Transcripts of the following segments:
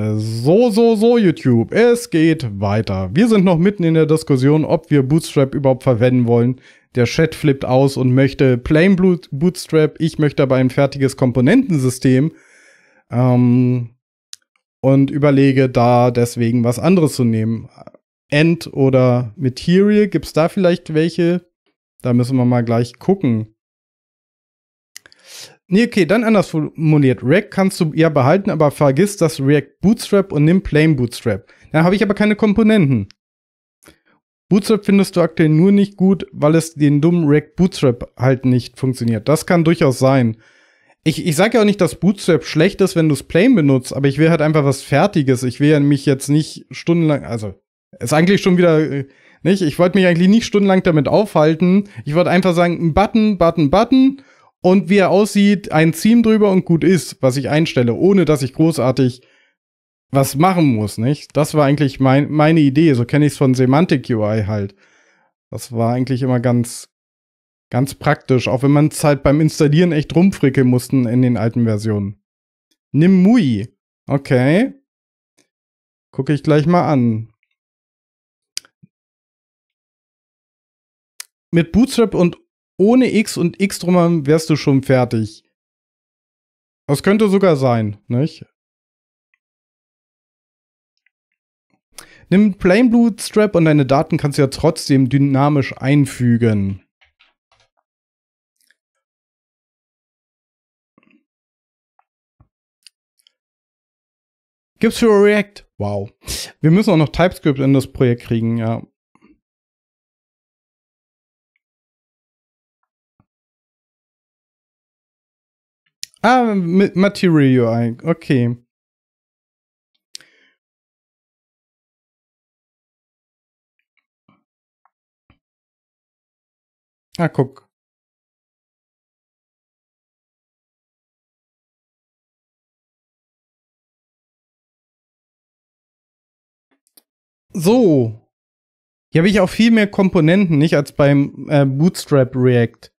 Äh, so, so, so, YouTube. Es geht weiter. Wir sind noch mitten in der Diskussion, ob wir Bootstrap überhaupt verwenden wollen. Der Chat flippt aus und möchte Plain Bootstrap. Ich möchte aber ein fertiges Komponentensystem. Ähm, und überlege da deswegen was anderes zu nehmen. End oder Material, gibt es da vielleicht welche? Da müssen wir mal gleich gucken. Nee, okay, dann anders formuliert. React kannst du ja behalten, aber vergiss das React Bootstrap und nimm Plain Bootstrap. Dann habe ich aber keine Komponenten. Bootstrap findest du aktuell nur nicht gut, weil es den dummen React Bootstrap halt nicht funktioniert. Das kann durchaus sein. Ich, ich sage ja auch nicht, dass Bootstrap schlecht ist, wenn du es plain benutzt, aber ich will halt einfach was Fertiges. Ich will ja mich jetzt nicht stundenlang, also ist eigentlich schon wieder äh, nicht. Ich wollte mich eigentlich nicht stundenlang damit aufhalten. Ich wollte einfach sagen, ein Button, Button, Button und wie er aussieht, ein Theme drüber und gut ist, was ich einstelle, ohne dass ich großartig was machen muss, nicht? Das war eigentlich mein, meine Idee. So kenne ich es von Semantic UI halt. Das war eigentlich immer ganz, ganz praktisch, auch wenn man es halt beim Installieren echt rumfrickeln mussten in den alten Versionen. Nimm Mui. Okay. Gucke ich gleich mal an. Mit Bootstrap und ohne X und X drumherum wärst du schon fertig. Das könnte sogar sein, nicht? Nimm Plain Bootstrap und deine Daten kannst du ja trotzdem dynamisch einfügen. Gibt's für React? Wow. Wir müssen auch noch TypeScript in das Projekt kriegen, ja. Ah, mit Material UI, okay. Ah, guck. So. Hier habe ich auch viel mehr Komponenten, nicht als beim äh, Bootstrap React.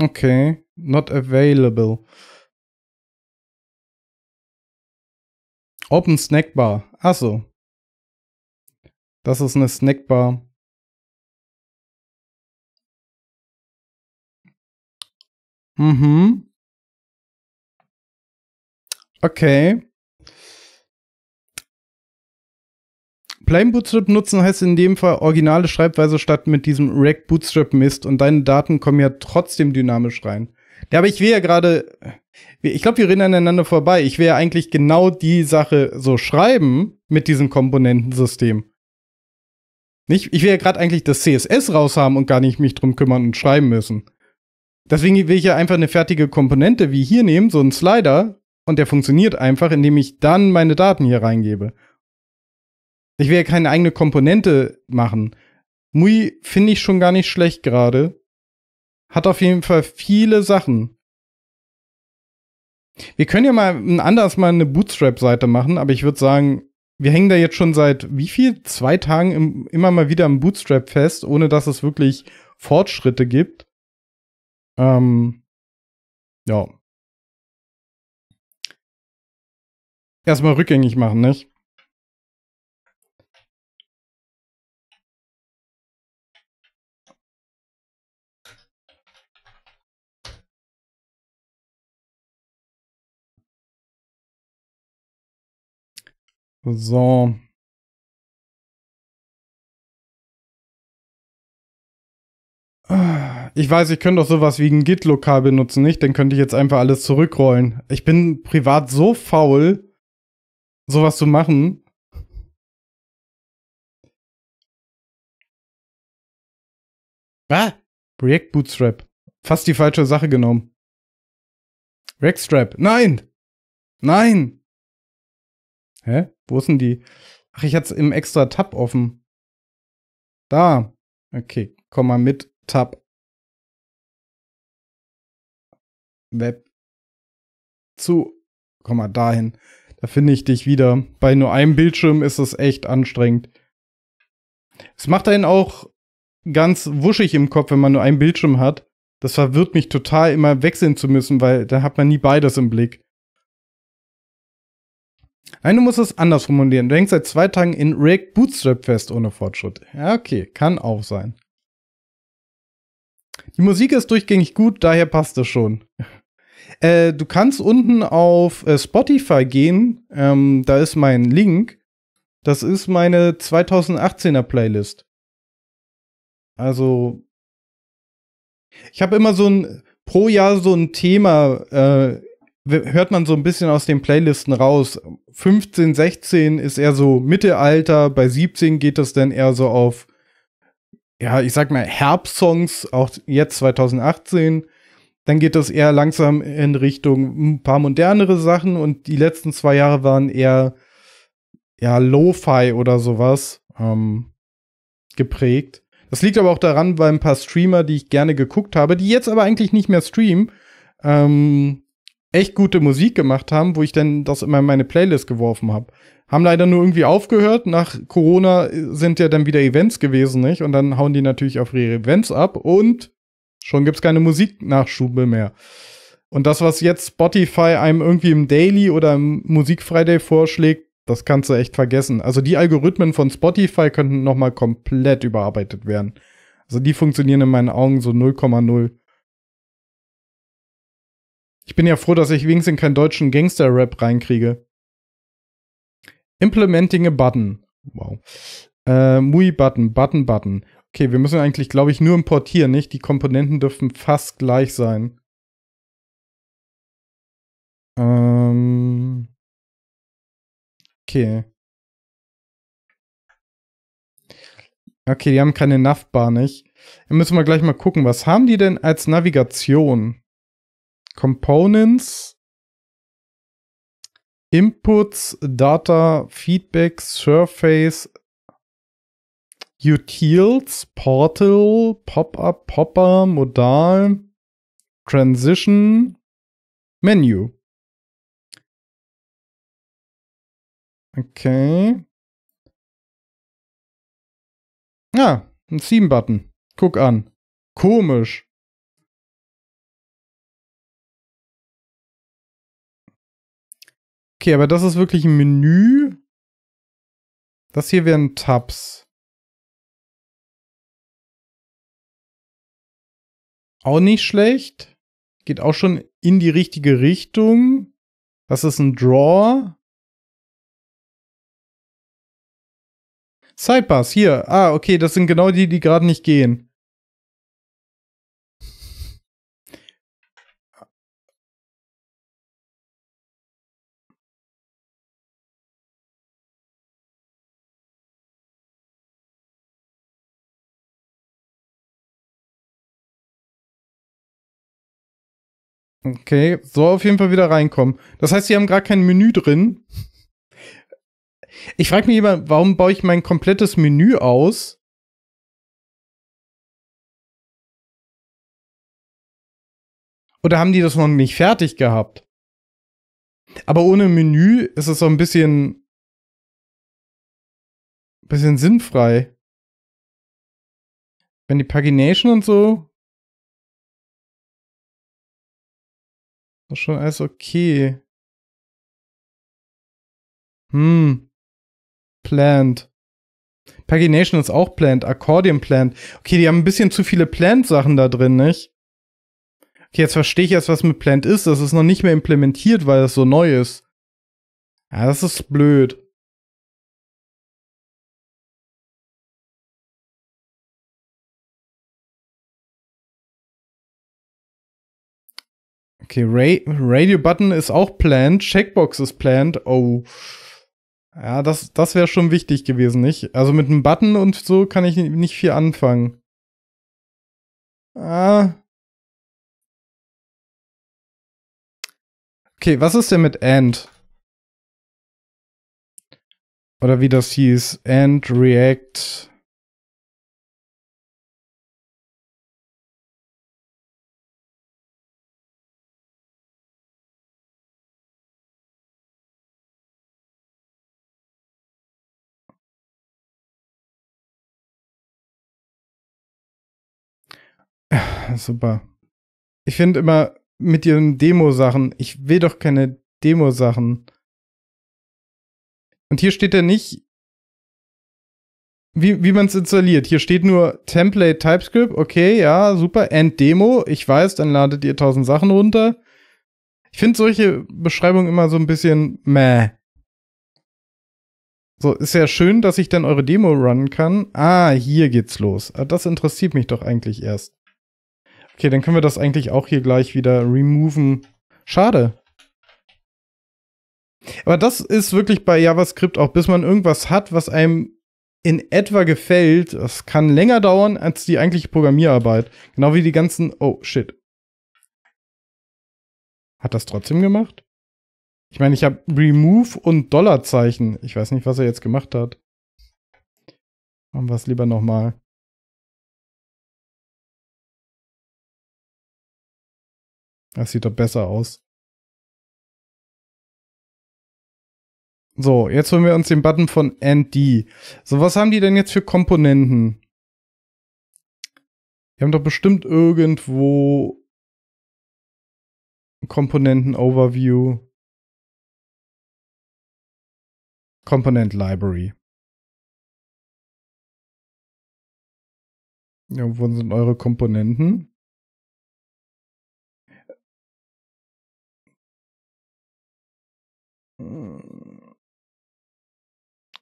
Okay, not available. Open Snackbar. Achso. Das ist eine Snackbar. Mhm. Okay. Plain Bootstrap nutzen heißt in dem Fall originale Schreibweise statt mit diesem Rack Bootstrap Mist und deine Daten kommen ja trotzdem dynamisch rein. Ja, aber ich will ja gerade, ich glaube, wir reden aneinander vorbei. Ich will ja eigentlich genau die Sache so schreiben mit diesem Komponentensystem. Nicht? Ich will ja gerade eigentlich das CSS raus haben und gar nicht mich drum kümmern und schreiben müssen. Deswegen will ich ja einfach eine fertige Komponente wie hier nehmen, so einen Slider, und der funktioniert einfach, indem ich dann meine Daten hier reingebe. Ich will ja keine eigene Komponente machen. Mui finde ich schon gar nicht schlecht gerade. Hat auf jeden Fall viele Sachen. Wir können ja mal ein anderes Mal eine Bootstrap-Seite machen, aber ich würde sagen, wir hängen da jetzt schon seit wie viel? Zwei Tagen im, immer mal wieder im Bootstrap fest, ohne dass es wirklich Fortschritte gibt. Ähm, ja. Erstmal rückgängig machen, nicht? So. Ich weiß, ich könnte auch sowas wie ein Git-Lokal benutzen, nicht? Dann könnte ich jetzt einfach alles zurückrollen. Ich bin privat so faul, sowas zu machen. Ah, React Bootstrap. Fast die falsche Sache genommen. Rackstrap. Nein! Nein! Hä? Wo ist denn die? Ach, ich hatte es im extra Tab offen. Da. Okay, komm mal mit. Tab. Web. Zu. Komm mal dahin. Da finde ich dich wieder. Bei nur einem Bildschirm ist es echt anstrengend. Es macht einen auch ganz wuschig im Kopf, wenn man nur einen Bildschirm hat. Das verwirrt mich total, immer wechseln zu müssen, weil da hat man nie beides im Blick. Nein, du musst es anders formulieren. Du hängst seit zwei Tagen in React Bootstrap fest ohne Fortschritt. Ja, okay, kann auch sein. Die Musik ist durchgängig gut, daher passt das schon. Äh, du kannst unten auf äh, Spotify gehen. Ähm, da ist mein Link. Das ist meine 2018er Playlist. Also, ich habe immer so ein pro Jahr so ein Thema äh, hört man so ein bisschen aus den Playlisten raus. 15, 16 ist eher so Mittelalter, bei 17 geht das dann eher so auf, ja, ich sag mal Herbstsongs, auch jetzt 2018. Dann geht das eher langsam in Richtung ein paar modernere Sachen und die letzten zwei Jahre waren eher, ja, Lo-Fi oder sowas ähm, geprägt. Das liegt aber auch daran, weil ein paar Streamer, die ich gerne geguckt habe, die jetzt aber eigentlich nicht mehr streamen, ähm, echt gute Musik gemacht haben, wo ich dann das immer in meine Playlist geworfen habe. Haben leider nur irgendwie aufgehört. Nach Corona äh, sind ja dann wieder Events gewesen, nicht? Und dann hauen die natürlich auf ihre Events ab und schon gibt's keine Musiknachschube mehr. Und das, was jetzt Spotify einem irgendwie im Daily oder im Musikfriday vorschlägt, das kannst du echt vergessen. Also die Algorithmen von Spotify könnten nochmal komplett überarbeitet werden. Also die funktionieren in meinen Augen so 0,0. Ich bin ja froh, dass ich wenigstens keinen deutschen Gangster-Rap reinkriege. Implementing a Button. Wow. Äh, MUI Button, Button, Button. Okay, wir müssen eigentlich, glaube ich, nur importieren, nicht? Die Komponenten dürfen fast gleich sein. Ähm. Okay. Okay, die haben keine Navbar, nicht? Dann müssen wir gleich mal gucken, was haben die denn als Navigation? Components, Inputs, Data, Feedback, Surface, Utils, Portal, Pop-up, Popper, Modal, Transition, Menu. Okay. Ah, ein Theme-Button. Guck an. Komisch. Okay, aber das ist wirklich ein Menü. Das hier wären Tabs. Auch nicht schlecht. Geht auch schon in die richtige Richtung. Das ist ein Draw. Sidebars, hier. Ah, okay, das sind genau die, die gerade nicht gehen. Okay, soll auf jeden Fall wieder reinkommen. Das heißt, sie haben gerade kein Menü drin. Ich frage mich immer, warum baue ich mein komplettes Menü aus? Oder haben die das noch nicht fertig gehabt? Aber ohne Menü ist es so ein bisschen bisschen sinnfrei. Wenn die Pagination und so War schon alles okay. Hm. Plant. Pagination ist auch Plant. Accordion Plant. Okay, die haben ein bisschen zu viele Plant-Sachen da drin, nicht? Okay, jetzt verstehe ich erst, was mit Plant ist. Das ist noch nicht mehr implementiert, weil das so neu ist. Ja, das ist blöd. Okay, Ra Radio Button ist auch planned, Checkbox ist planned. Oh. Ja, das, das wäre schon wichtig gewesen, nicht? Also mit einem Button und so kann ich nicht viel anfangen. Ah. Okay, was ist denn mit AND? Oder wie das hieß. AND React. super. Ich finde immer mit ihren Demo-Sachen, ich will doch keine Demo-Sachen. Und hier steht ja nicht, wie, wie man es installiert. Hier steht nur Template TypeScript. Okay, ja, super. End Demo. Ich weiß, dann ladet ihr tausend Sachen runter. Ich finde solche Beschreibungen immer so ein bisschen meh. So, ist ja schön, dass ich dann eure Demo runnen kann. Ah, hier geht's los. Ah, das interessiert mich doch eigentlich erst. Okay, dann können wir das eigentlich auch hier gleich wieder removen. Schade. Aber das ist wirklich bei JavaScript auch, bis man irgendwas hat, was einem in etwa gefällt, das kann länger dauern als die eigentliche Programmierarbeit. Genau wie die ganzen. Oh, shit. Hat das trotzdem gemacht? Ich meine, ich habe Remove und Dollarzeichen. Ich weiß nicht, was er jetzt gemacht hat. Machen wir es lieber nochmal. Das sieht doch besser aus. So, jetzt holen wir uns den Button von ND. So, was haben die denn jetzt für Komponenten? Die haben doch bestimmt irgendwo Komponenten-Overview. Component Library. Ja, wo sind eure Komponenten?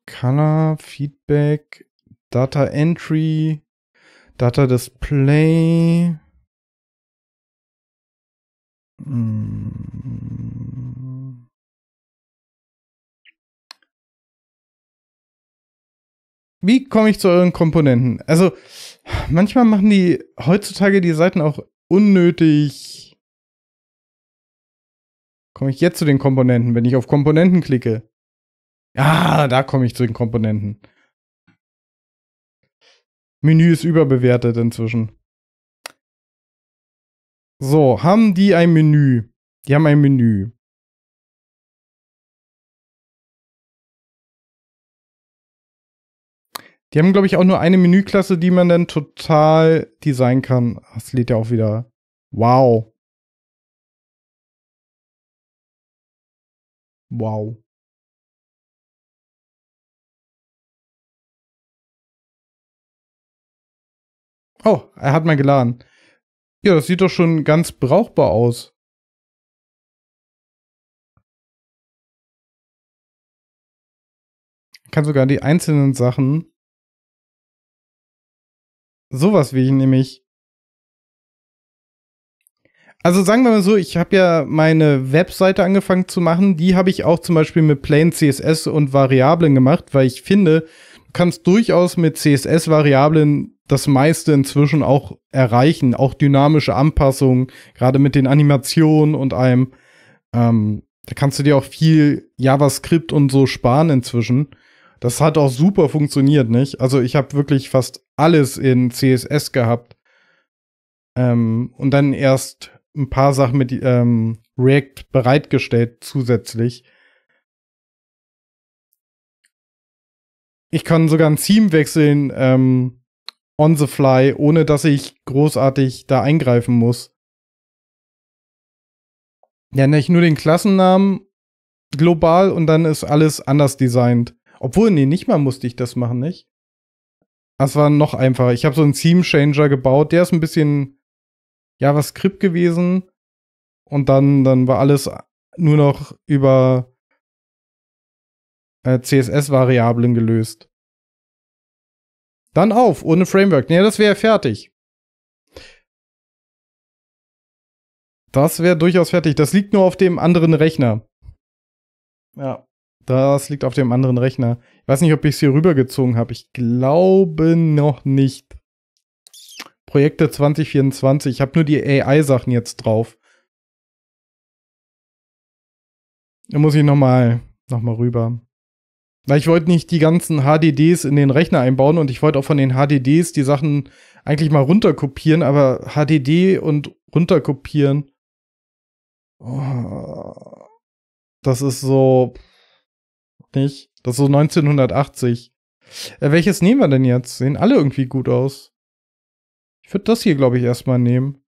Color, Feedback, Data Entry, Data Display. Hm. Wie komme ich zu euren Komponenten? Also, manchmal machen die heutzutage die Seiten auch unnötig Komme ich jetzt zu den Komponenten, wenn ich auf Komponenten klicke? Ja, da komme ich zu den Komponenten. Menü ist überbewertet inzwischen. So, haben die ein Menü? Die haben ein Menü. Die haben, glaube ich, auch nur eine Menüklasse, die man dann total designen kann. Das lädt ja auch wieder. Wow. wow Oh, er hat mal geladen. Ja, das sieht doch schon ganz brauchbar aus. Ich kann sogar die einzelnen Sachen. Sowas wie ich nämlich. Also sagen wir mal so, ich habe ja meine Webseite angefangen zu machen. Die habe ich auch zum Beispiel mit Plain CSS und Variablen gemacht, weil ich finde, du kannst durchaus mit CSS-Variablen das meiste inzwischen auch erreichen, auch dynamische Anpassungen, gerade mit den Animationen und allem. Ähm, da kannst du dir auch viel JavaScript und so sparen inzwischen. Das hat auch super funktioniert, nicht? Also ich habe wirklich fast alles in CSS gehabt. Ähm, und dann erst ein paar Sachen mit ähm, React bereitgestellt zusätzlich. Ich kann sogar ein Team wechseln ähm, on the fly, ohne dass ich großartig da eingreifen muss. Ja, ändere ich nur den Klassennamen global und dann ist alles anders designt. Obwohl, nee, nicht mal musste ich das machen, nicht? Das war noch einfacher. Ich habe so einen Theme Changer gebaut, der ist ein bisschen JavaScript gewesen und dann, dann war alles nur noch über äh, CSS-Variablen gelöst. Dann auf, ohne Framework. Nee, das wäre fertig. Das wäre durchaus fertig. Das liegt nur auf dem anderen Rechner. Ja, das liegt auf dem anderen Rechner. Ich weiß nicht, ob ich es hier rübergezogen habe. Ich glaube noch nicht. Projekte 2024. Ich habe nur die AI-Sachen jetzt drauf. Da muss ich nochmal noch mal rüber. Weil ich wollte nicht die ganzen HDDs in den Rechner einbauen und ich wollte auch von den HDDs die Sachen eigentlich mal runterkopieren, aber HDD und runterkopieren. Oh, das ist so. Nicht? Das ist so 1980. Äh, welches nehmen wir denn jetzt? Sehen alle irgendwie gut aus. Ich würde das hier, glaube ich, erstmal nehmen.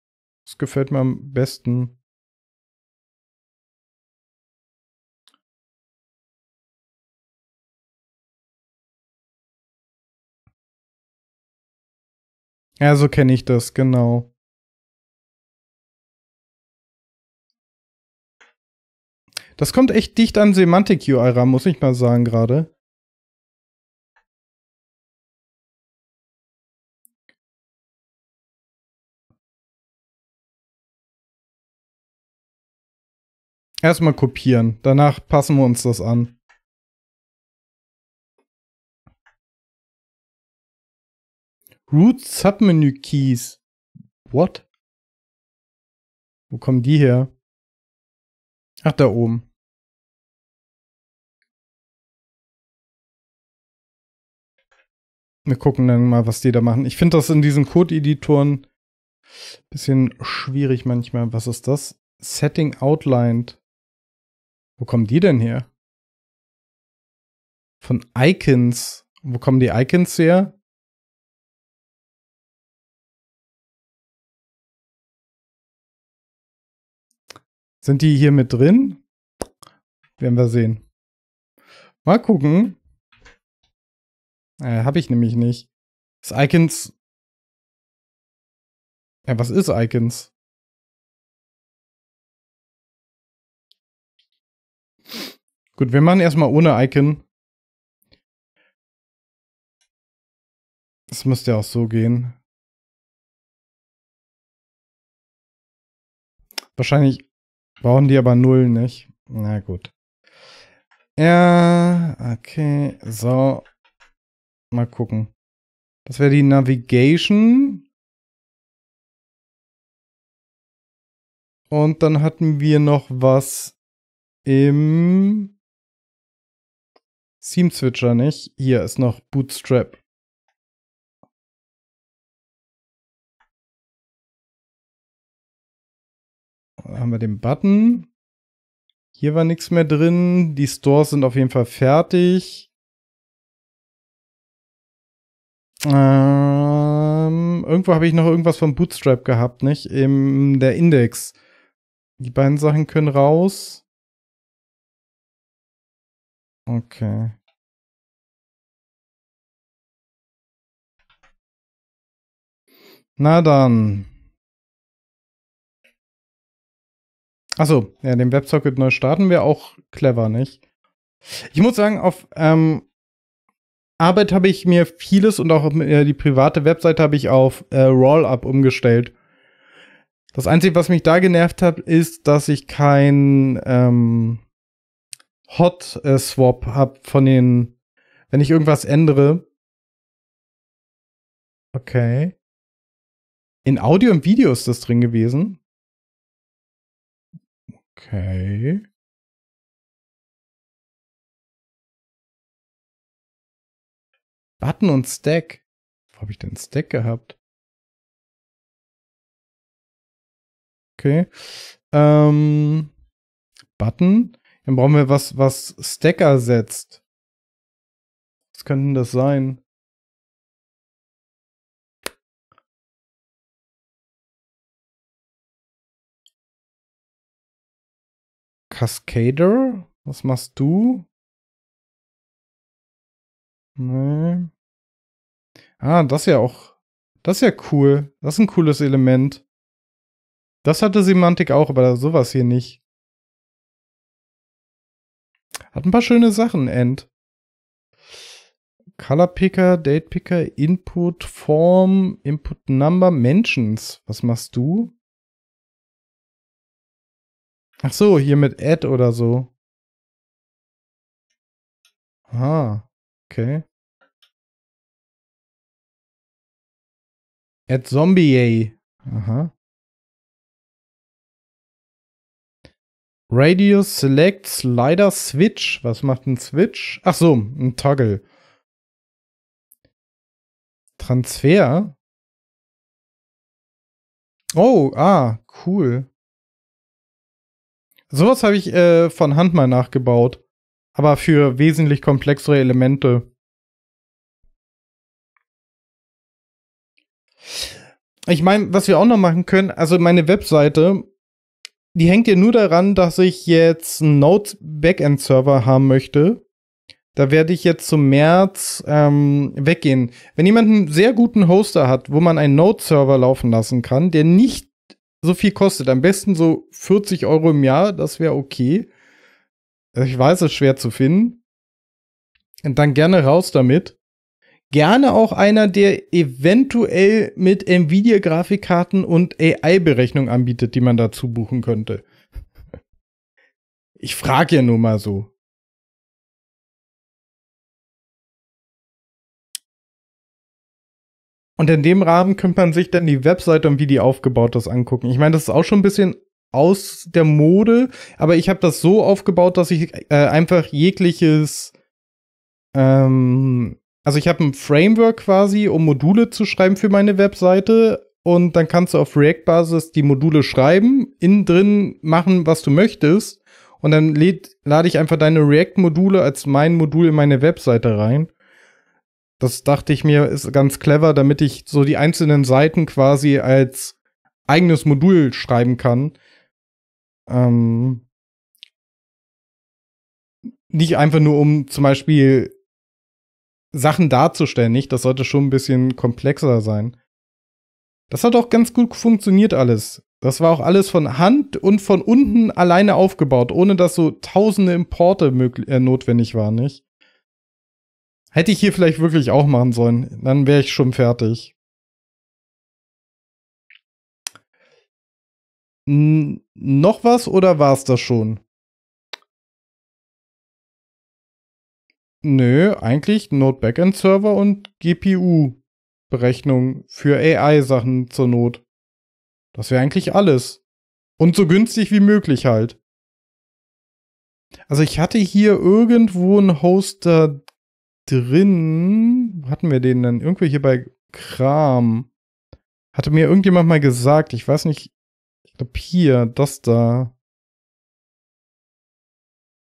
Das gefällt mir am besten. Ja, so kenne ich das, genau. Das kommt echt dicht an Semantik UI ran, muss ich mal sagen gerade. Erstmal kopieren. Danach passen wir uns das an. Root Submenu Keys. What? Wo kommen die her? Ach, da oben. Wir gucken dann mal, was die da machen. Ich finde das in diesen Code-Editoren bisschen schwierig manchmal. Was ist das? Setting Outlined. Wo kommen die denn her? Von Icons. Wo kommen die Icons her? Sind die hier mit drin? Werden wir sehen. Mal gucken. Äh, Habe ich nämlich nicht. Das Icons. Ja, was ist Icons? Gut, wir machen erstmal ohne Icon. Das müsste ja auch so gehen. Wahrscheinlich brauchen die aber null nicht. Na gut. Ja, okay. So. Mal gucken. Das wäre die Navigation. Und dann hatten wir noch was im Seam Switcher nicht. Hier ist noch Bootstrap. Da haben wir den Button. Hier war nichts mehr drin. Die Stores sind auf jeden Fall fertig. Ähm, irgendwo habe ich noch irgendwas von Bootstrap gehabt, nicht? In der Index. Die beiden Sachen können raus. Okay. Na dann. Achso, ja, den WebSocket neu starten wäre auch clever, nicht? Ich muss sagen, auf ähm, Arbeit habe ich mir vieles und auch äh, die private Webseite habe ich auf äh, Rollup umgestellt. Das Einzige, was mich da genervt hat, ist, dass ich kein ähm, Hot äh, Swap habe von den, wenn ich irgendwas ändere. Okay. In Audio und Video ist das drin gewesen. Okay. Button und Stack. Wo habe ich denn Stack gehabt? Okay. Ähm, Button. Dann brauchen wir was, was Stacker setzt. Was könnten das sein? Cascader? Was machst du? Nee. Ah, das ist ja auch. Das ist ja cool. Das ist ein cooles Element. Das hatte Semantik auch, aber sowas hier nicht. Hat ein paar schöne Sachen, End. Color Picker, Date Picker, Input, Form, Input Number, Mentions. Was machst du? Ach so, hier mit Add oder so. Ah, okay. Add Zombie. Aha. Radio Select Slider Switch. Was macht ein Switch? Ach so, ein Toggle. Transfer. Oh, ah, cool. Sowas habe ich äh, von Hand mal nachgebaut. Aber für wesentlich komplexere Elemente. Ich meine, was wir auch noch machen können, also meine Webseite die hängt ja nur daran, dass ich jetzt einen Node-Backend-Server haben möchte. Da werde ich jetzt zum März ähm, weggehen. Wenn jemand einen sehr guten Hoster hat, wo man einen Node-Server laufen lassen kann, der nicht so viel kostet, am besten so 40 Euro im Jahr, das wäre okay. Also ich weiß, es ist schwer zu finden. Und dann gerne raus damit gerne auch einer, der eventuell mit Nvidia-Grafikkarten und AI-Berechnung anbietet, die man dazu buchen könnte. Ich frage ja nur mal so. Und in dem Rahmen könnte man sich dann die Webseite und wie die aufgebaut ist angucken. Ich meine, das ist auch schon ein bisschen aus der Mode, aber ich habe das so aufgebaut, dass ich äh, einfach jegliches ähm, also ich habe ein Framework quasi, um Module zu schreiben für meine Webseite. Und dann kannst du auf React-Basis die Module schreiben, innen drin machen, was du möchtest. Und dann läd, lade ich einfach deine React-Module als mein Modul in meine Webseite rein. Das dachte ich mir, ist ganz clever, damit ich so die einzelnen Seiten quasi als eigenes Modul schreiben kann. Ähm, nicht einfach nur um zum Beispiel Sachen darzustellen, nicht? Das sollte schon ein bisschen komplexer sein. Das hat auch ganz gut funktioniert alles. Das war auch alles von Hand und von unten alleine aufgebaut, ohne dass so tausende Importe äh, notwendig waren, nicht? Hätte ich hier vielleicht wirklich auch machen sollen, dann wäre ich schon fertig. N noch was oder war es das schon? Nö, eigentlich Node Backend Server und GPU Berechnung für AI Sachen zur Not. Das wäre eigentlich alles. Und so günstig wie möglich halt. Also ich hatte hier irgendwo einen Hoster drin. Hatten wir den denn? Irgendwo hier bei Kram. Hatte mir irgendjemand mal gesagt, ich weiß nicht, ich glaube hier, das da.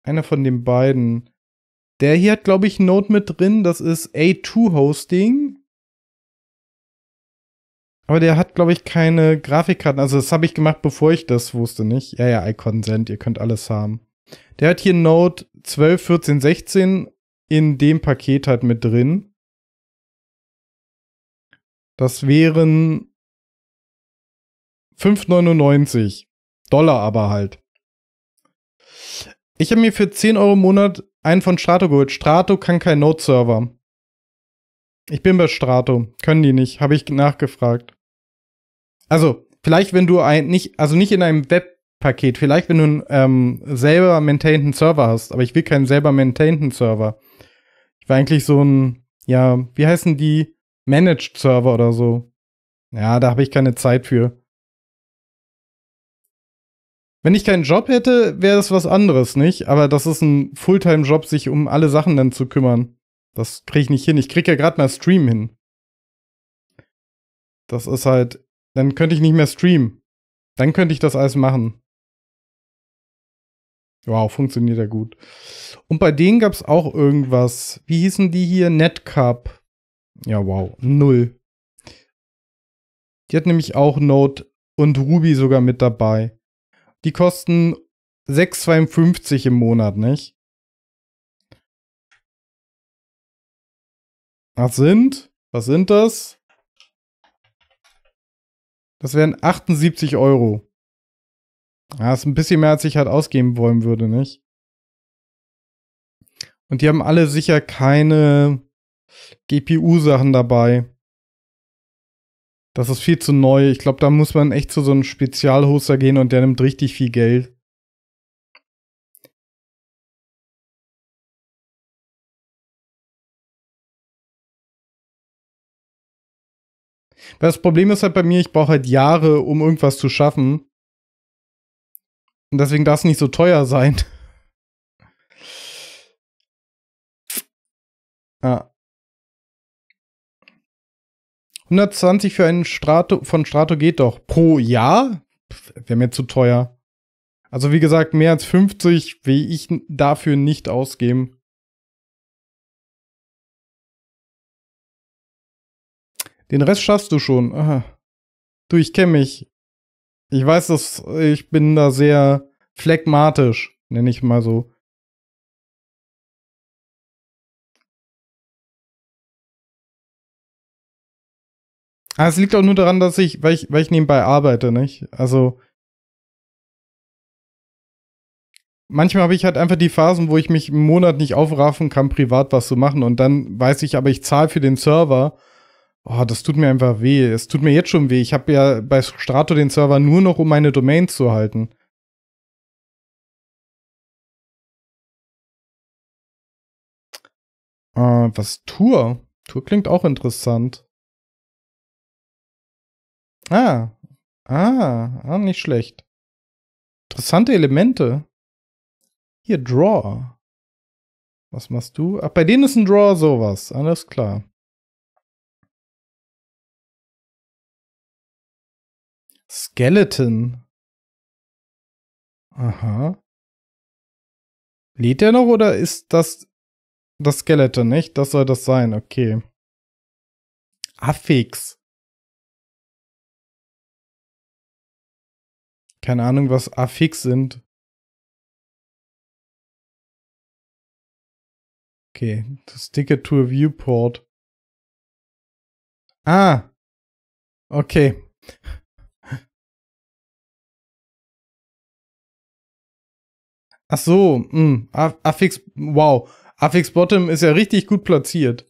Einer von den beiden. Der hier hat, glaube ich, einen Node mit drin. Das ist A2 Hosting. Aber der hat, glaube ich, keine Grafikkarten. Also, das habe ich gemacht, bevor ich das wusste, nicht? Ja, ja, iConsent, ihr könnt alles haben. Der hat hier Node 12, 14, 16 in dem Paket halt mit drin. Das wären 5,99 Dollar aber halt. Ich habe mir für 10 Euro im Monat einen von Strato geholt. Strato kann kein Node-Server. Ich bin bei Strato. Können die nicht. Habe ich nachgefragt. Also, vielleicht wenn du ein, nicht, also nicht in einem Webpaket, vielleicht wenn du einen ähm, selber maintainten Server hast, aber ich will keinen selber maintainten Server. Ich war eigentlich so ein, ja, wie heißen die? Managed Server oder so. Ja, da habe ich keine Zeit für. Wenn ich keinen Job hätte, wäre das was anderes, nicht? Aber das ist ein Fulltime-Job, sich um alle Sachen dann zu kümmern. Das kriege ich nicht hin. Ich kriege ja gerade mal Stream hin. Das ist halt, dann könnte ich nicht mehr streamen. Dann könnte ich das alles machen. Wow, funktioniert ja gut. Und bei denen gab es auch irgendwas. Wie hießen die hier? Netcup. Ja, wow. Null. Die hat nämlich auch Node und Ruby sogar mit dabei. Die kosten 6,52 im Monat, nicht? Was sind? Was sind das? Das wären 78 Euro. Ja, das ist ein bisschen mehr, als ich halt ausgeben wollen würde, nicht? Und die haben alle sicher keine GPU-Sachen dabei. Das ist viel zu neu. Ich glaube, da muss man echt zu so einem Spezialhoster gehen und der nimmt richtig viel Geld. Weil das Problem ist halt bei mir, ich brauche halt Jahre, um irgendwas zu schaffen. Und deswegen darf es nicht so teuer sein. ah. 120 für einen Strato, von Strato geht doch. Pro Jahr? Wäre mir zu teuer. Also wie gesagt, mehr als 50 will ich dafür nicht ausgeben. Den Rest schaffst du schon. Aha. Du, ich kenne mich. Ich weiß, dass ich bin da sehr phlegmatisch, nenne ich mal so. Ah, es liegt auch nur daran, dass ich, weil ich, weil ich nebenbei arbeite, nicht? Also manchmal habe ich halt einfach die Phasen, wo ich mich im Monat nicht aufraffen kann, privat was zu machen. Und dann weiß ich, aber ich zahle für den Server. Oh, das tut mir einfach weh. Es tut mir jetzt schon weh. Ich habe ja bei Strato den Server nur noch, um meine Domain zu halten. Äh, was Tour? Tour klingt auch interessant. Ah. Ah, ah nicht schlecht. Interessante Elemente. Hier, Draw. Was machst du? Ach, bei denen ist ein Draw sowas. Alles klar. Skeleton. Aha. Lädt der noch oder ist das das Skeleton, nicht? Das soll das sein, okay. Affix. Keine Ahnung, was Affix sind. Okay, das Ticket to a Viewport. Ah! Okay. Ach so, mh. Hm, Affix, wow. Affix Bottom ist ja richtig gut platziert.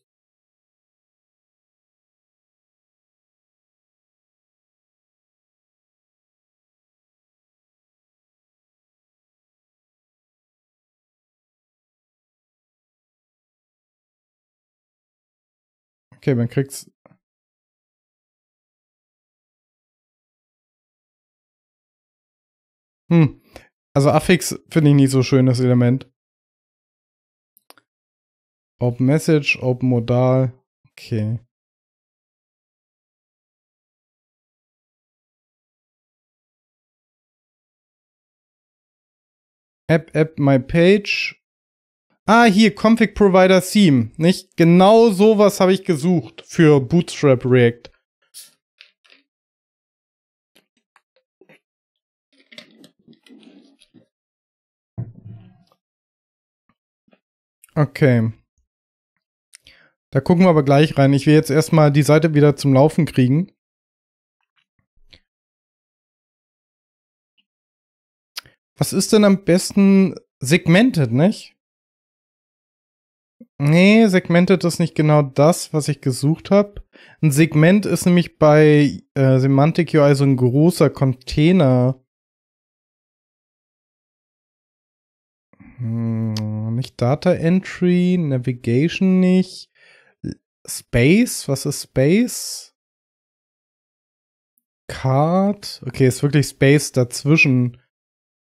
Okay, man kriegt's. Hm. Also Affix finde ich nicht so schön, das Element. Open Message, Open Modal. Okay. App, App, My Page. Ah, hier, Config Provider Theme, nicht? Genau sowas habe ich gesucht für Bootstrap React. Okay. Da gucken wir aber gleich rein. Ich will jetzt erstmal die Seite wieder zum Laufen kriegen. Was ist denn am besten segmented, nicht? Nee, segmented ist nicht genau das, was ich gesucht habe. Ein Segment ist nämlich bei äh, Semantic UI so also ein großer Container. Hm, nicht Data Entry, Navigation nicht. Space, was ist Space? Card. Okay, ist wirklich Space dazwischen.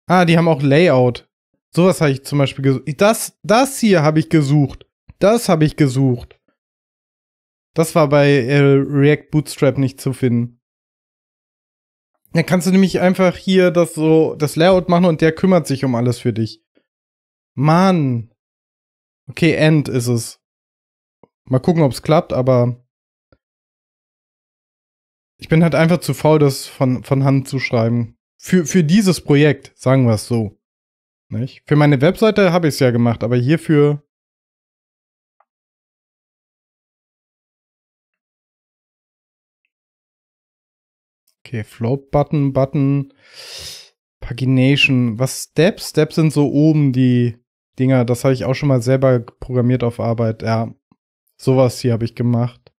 Ah, die haben auch Layout. Sowas habe ich zum Beispiel gesucht. Das, das hier habe ich gesucht. Das habe ich gesucht. Das war bei äh, React Bootstrap nicht zu finden. Dann kannst du nämlich einfach hier das so, das Layout machen und der kümmert sich um alles für dich. Mann. Okay, End ist es. Mal gucken, ob es klappt, aber ich bin halt einfach zu faul, das von, von Hand zu schreiben. Für, für dieses Projekt, sagen wir es so. Nicht? Für meine Webseite habe ich es ja gemacht, aber hierfür Okay, Float Button, Button, Pagination. Was Steps? Steps sind so oben die Dinger. Das habe ich auch schon mal selber programmiert auf Arbeit. Ja, sowas hier habe ich gemacht.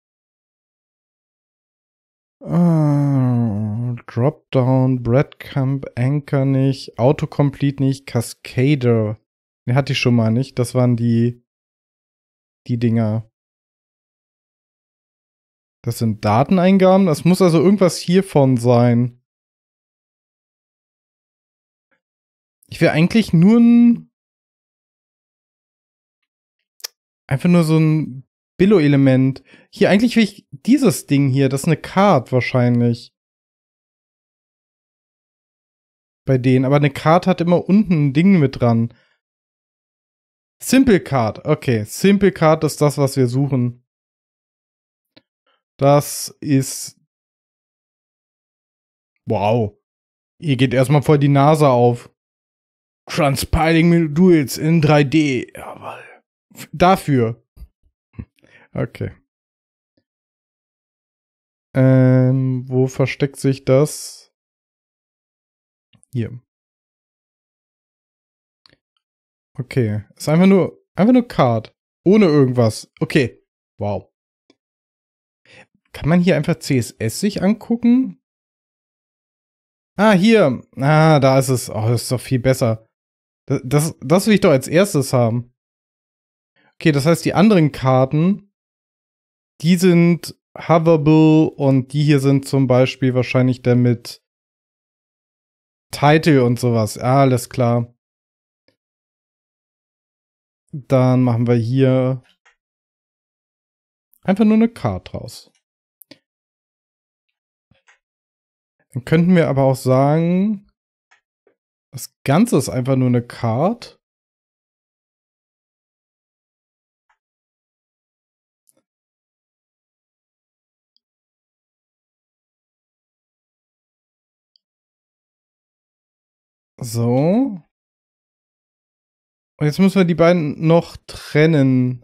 Ah, Dropdown, Breadcamp, Anchor nicht, Autocomplete nicht, Cascader. Ne, hatte ich schon mal nicht. Das waren die, die Dinger. Das sind Dateneingaben. Das muss also irgendwas hiervon sein. Ich will eigentlich nur ein. Einfach nur so ein Billo-Element. Hier, eigentlich will ich dieses Ding hier. Das ist eine Card wahrscheinlich. Bei denen. Aber eine Card hat immer unten ein Ding mit dran. Simple Card. Okay, Simple Card ist das, was wir suchen. Das ist. Wow. Ihr geht erstmal voll die Nase auf. Transpiling Modules in 3D. Jawohl. Dafür. Hm, okay. Ähm, wo versteckt sich das? Hier. Okay. Ist einfach nur, einfach nur Card. Ohne irgendwas. Okay. Wow. Kann man hier einfach CSS sich angucken? Ah, hier. Ah, da ist es. Oh, das ist doch viel besser. Das, das, das will ich doch als erstes haben. Okay, das heißt, die anderen Karten, die sind hoverable und die hier sind zum Beispiel wahrscheinlich der mit Title und sowas. Ah, alles klar. Dann machen wir hier einfach nur eine Karte raus. Dann könnten wir aber auch sagen, das Ganze ist einfach nur eine Card. So. Und jetzt müssen wir die beiden noch trennen.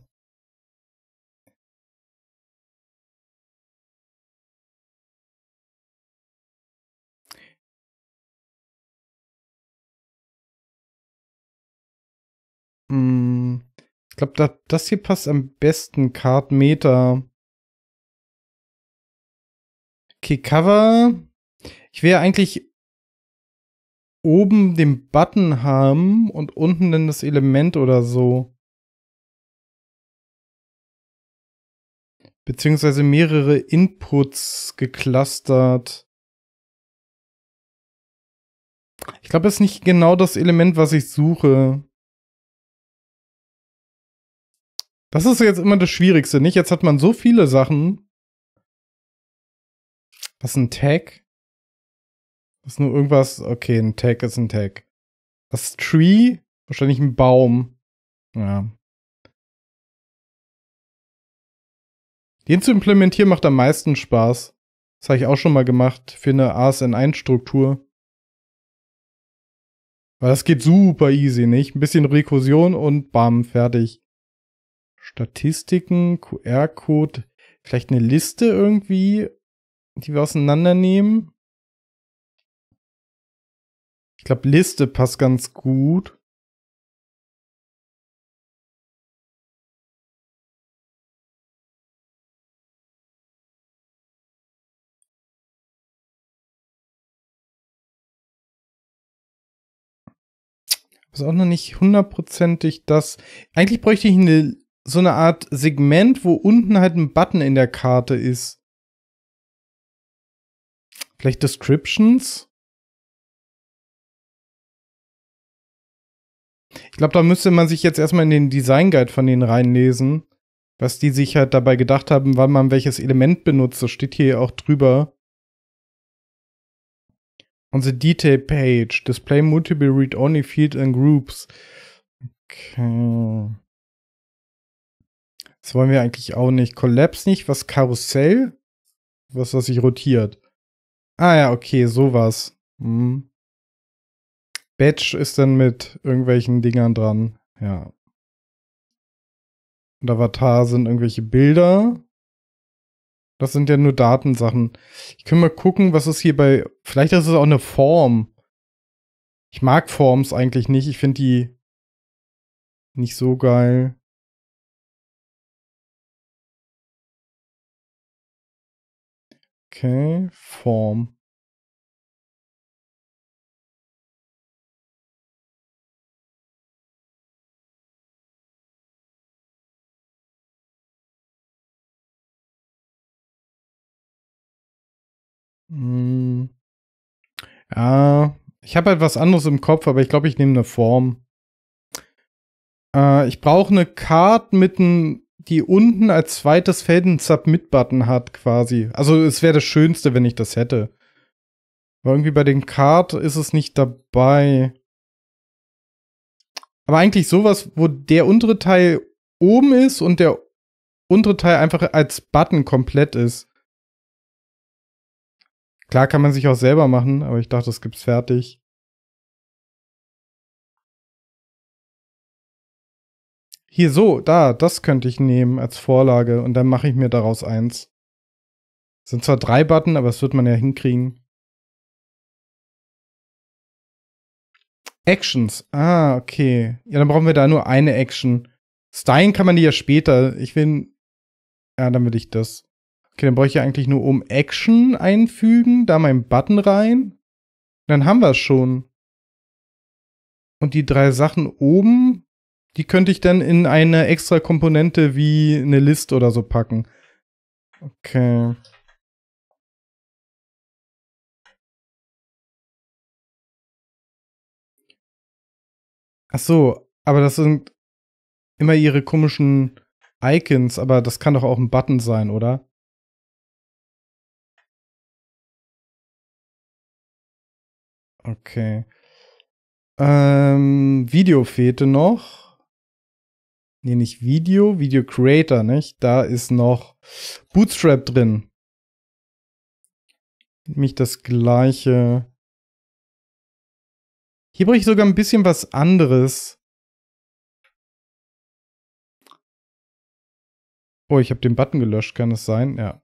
Hm, ich glaube, da, das hier passt am besten. Card Meter. Okay, Cover. Ich wäre eigentlich oben den Button haben und unten dann das Element oder so. Beziehungsweise mehrere Inputs geclustert. Ich glaube, es ist nicht genau das Element, was ich suche. Das ist jetzt immer das Schwierigste, nicht? Jetzt hat man so viele Sachen. Was ist ein Tag? Was ist nur irgendwas. Okay, ein Tag ist ein Tag. Das Tree? Wahrscheinlich ein Baum. Ja. Den zu implementieren macht am meisten Spaß. Das habe ich auch schon mal gemacht für eine ASN1-Struktur. Weil das geht super easy, nicht? Ein bisschen Rekursion und bam, fertig. Statistiken, QR-Code, vielleicht eine Liste irgendwie, die wir auseinandernehmen. Ich glaube, Liste passt ganz gut. ist auch noch nicht hundertprozentig das. Eigentlich bräuchte ich eine so eine Art Segment, wo unten halt ein Button in der Karte ist. Vielleicht Descriptions? Ich glaube, da müsste man sich jetzt erstmal in den Design Guide von denen reinlesen, was die sich halt dabei gedacht haben, wann man welches Element benutzt. Das steht hier auch drüber. Unsere Detail Page. Display Multiple Read Only Field and Groups. Okay. Das wollen wir eigentlich auch nicht. Collapse nicht. Was? Karussell? Was, was sich rotiert? Ah ja, okay, sowas. Hm. Batch ist dann mit irgendwelchen Dingern dran. Ja. Und Avatar sind irgendwelche Bilder. Das sind ja nur Datensachen. Ich kann mal gucken, was ist hier bei. Vielleicht ist es auch eine Form. Ich mag Forms eigentlich nicht. Ich finde die nicht so geil. Okay, Form. Hm. Ja, ich habe etwas halt anderes im Kopf, aber ich glaube, ich nehme eine Form. Äh, ich brauche eine Card mit einem die unten als zweites Feld einen Submit-Button hat, quasi. Also es wäre das Schönste, wenn ich das hätte. Aber irgendwie bei den Card ist es nicht dabei. Aber eigentlich sowas, wo der untere Teil oben ist und der untere Teil einfach als Button komplett ist. Klar kann man sich auch selber machen, aber ich dachte, das gibt's fertig. hier so, da, das könnte ich nehmen als Vorlage und dann mache ich mir daraus eins. Es sind zwar drei Button, aber das wird man ja hinkriegen. Actions. Ah, okay. Ja, dann brauchen wir da nur eine Action. Stein kann man die ja später. Ich will. Ja, dann will ich das. Okay, dann brauche ich ja eigentlich nur um Action einfügen, da meinen Button rein. Dann haben wir es schon. Und die drei Sachen oben die könnte ich dann in eine extra Komponente wie eine List oder so packen. Okay. Ach so, aber das sind immer ihre komischen Icons, aber das kann doch auch ein Button sein, oder? Okay. Ähm, Videofete noch nee, nicht Video, Video Creator, nicht? Da ist noch Bootstrap drin. Nämlich das gleiche. Hier brauche ich sogar ein bisschen was anderes. Oh, ich habe den Button gelöscht, kann es sein? Ja.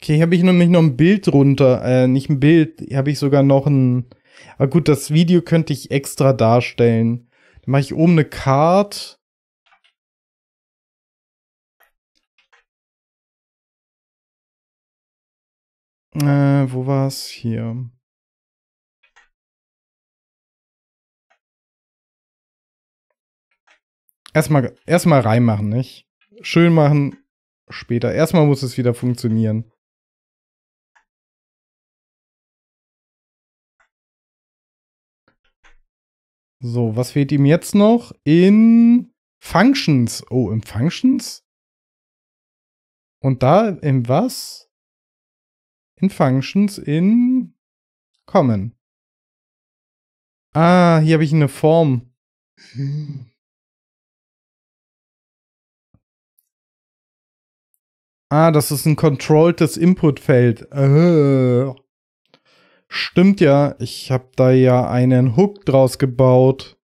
Okay, hier habe ich nämlich noch ein Bild runter. Äh, nicht ein Bild, hier habe ich sogar noch ein. Aber ah gut, das Video könnte ich extra darstellen. Dann mache ich oben eine Card. Äh, wo war's? Hier. Erstmal, erstmal reinmachen, nicht? Schön machen, später. Erstmal muss es wieder funktionieren. So, was fehlt ihm jetzt noch? In Functions. Oh, im Functions? Und da im was? In Functions in Common. Ah, hier habe ich eine Form. Ah, das ist ein controlltes Inputfeld. Äh. Stimmt ja, ich habe da ja einen Hook draus gebaut.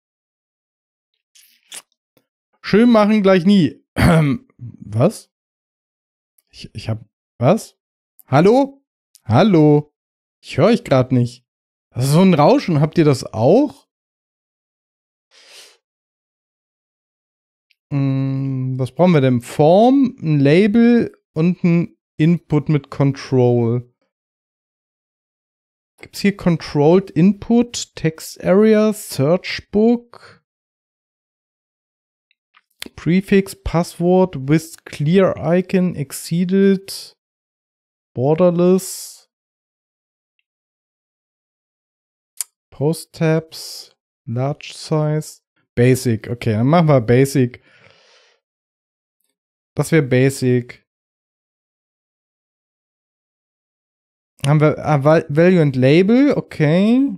Schön machen gleich nie. was? Ich, ich hab. Was? Hallo? Hallo? Ich höre euch gerade nicht. Das ist so ein Rauschen. Habt ihr das auch? Hm, was brauchen wir denn? Form, ein Label und ein Input mit Control. Gibt es hier Controlled Input, Text Area, Search Book, Prefix, Passwort with Clear Icon, Exceeded, Borderless, Post Tabs, Large Size, Basic. Okay, dann machen wir Basic. Das wäre Basic. Haben wir ah, Value and Label, okay.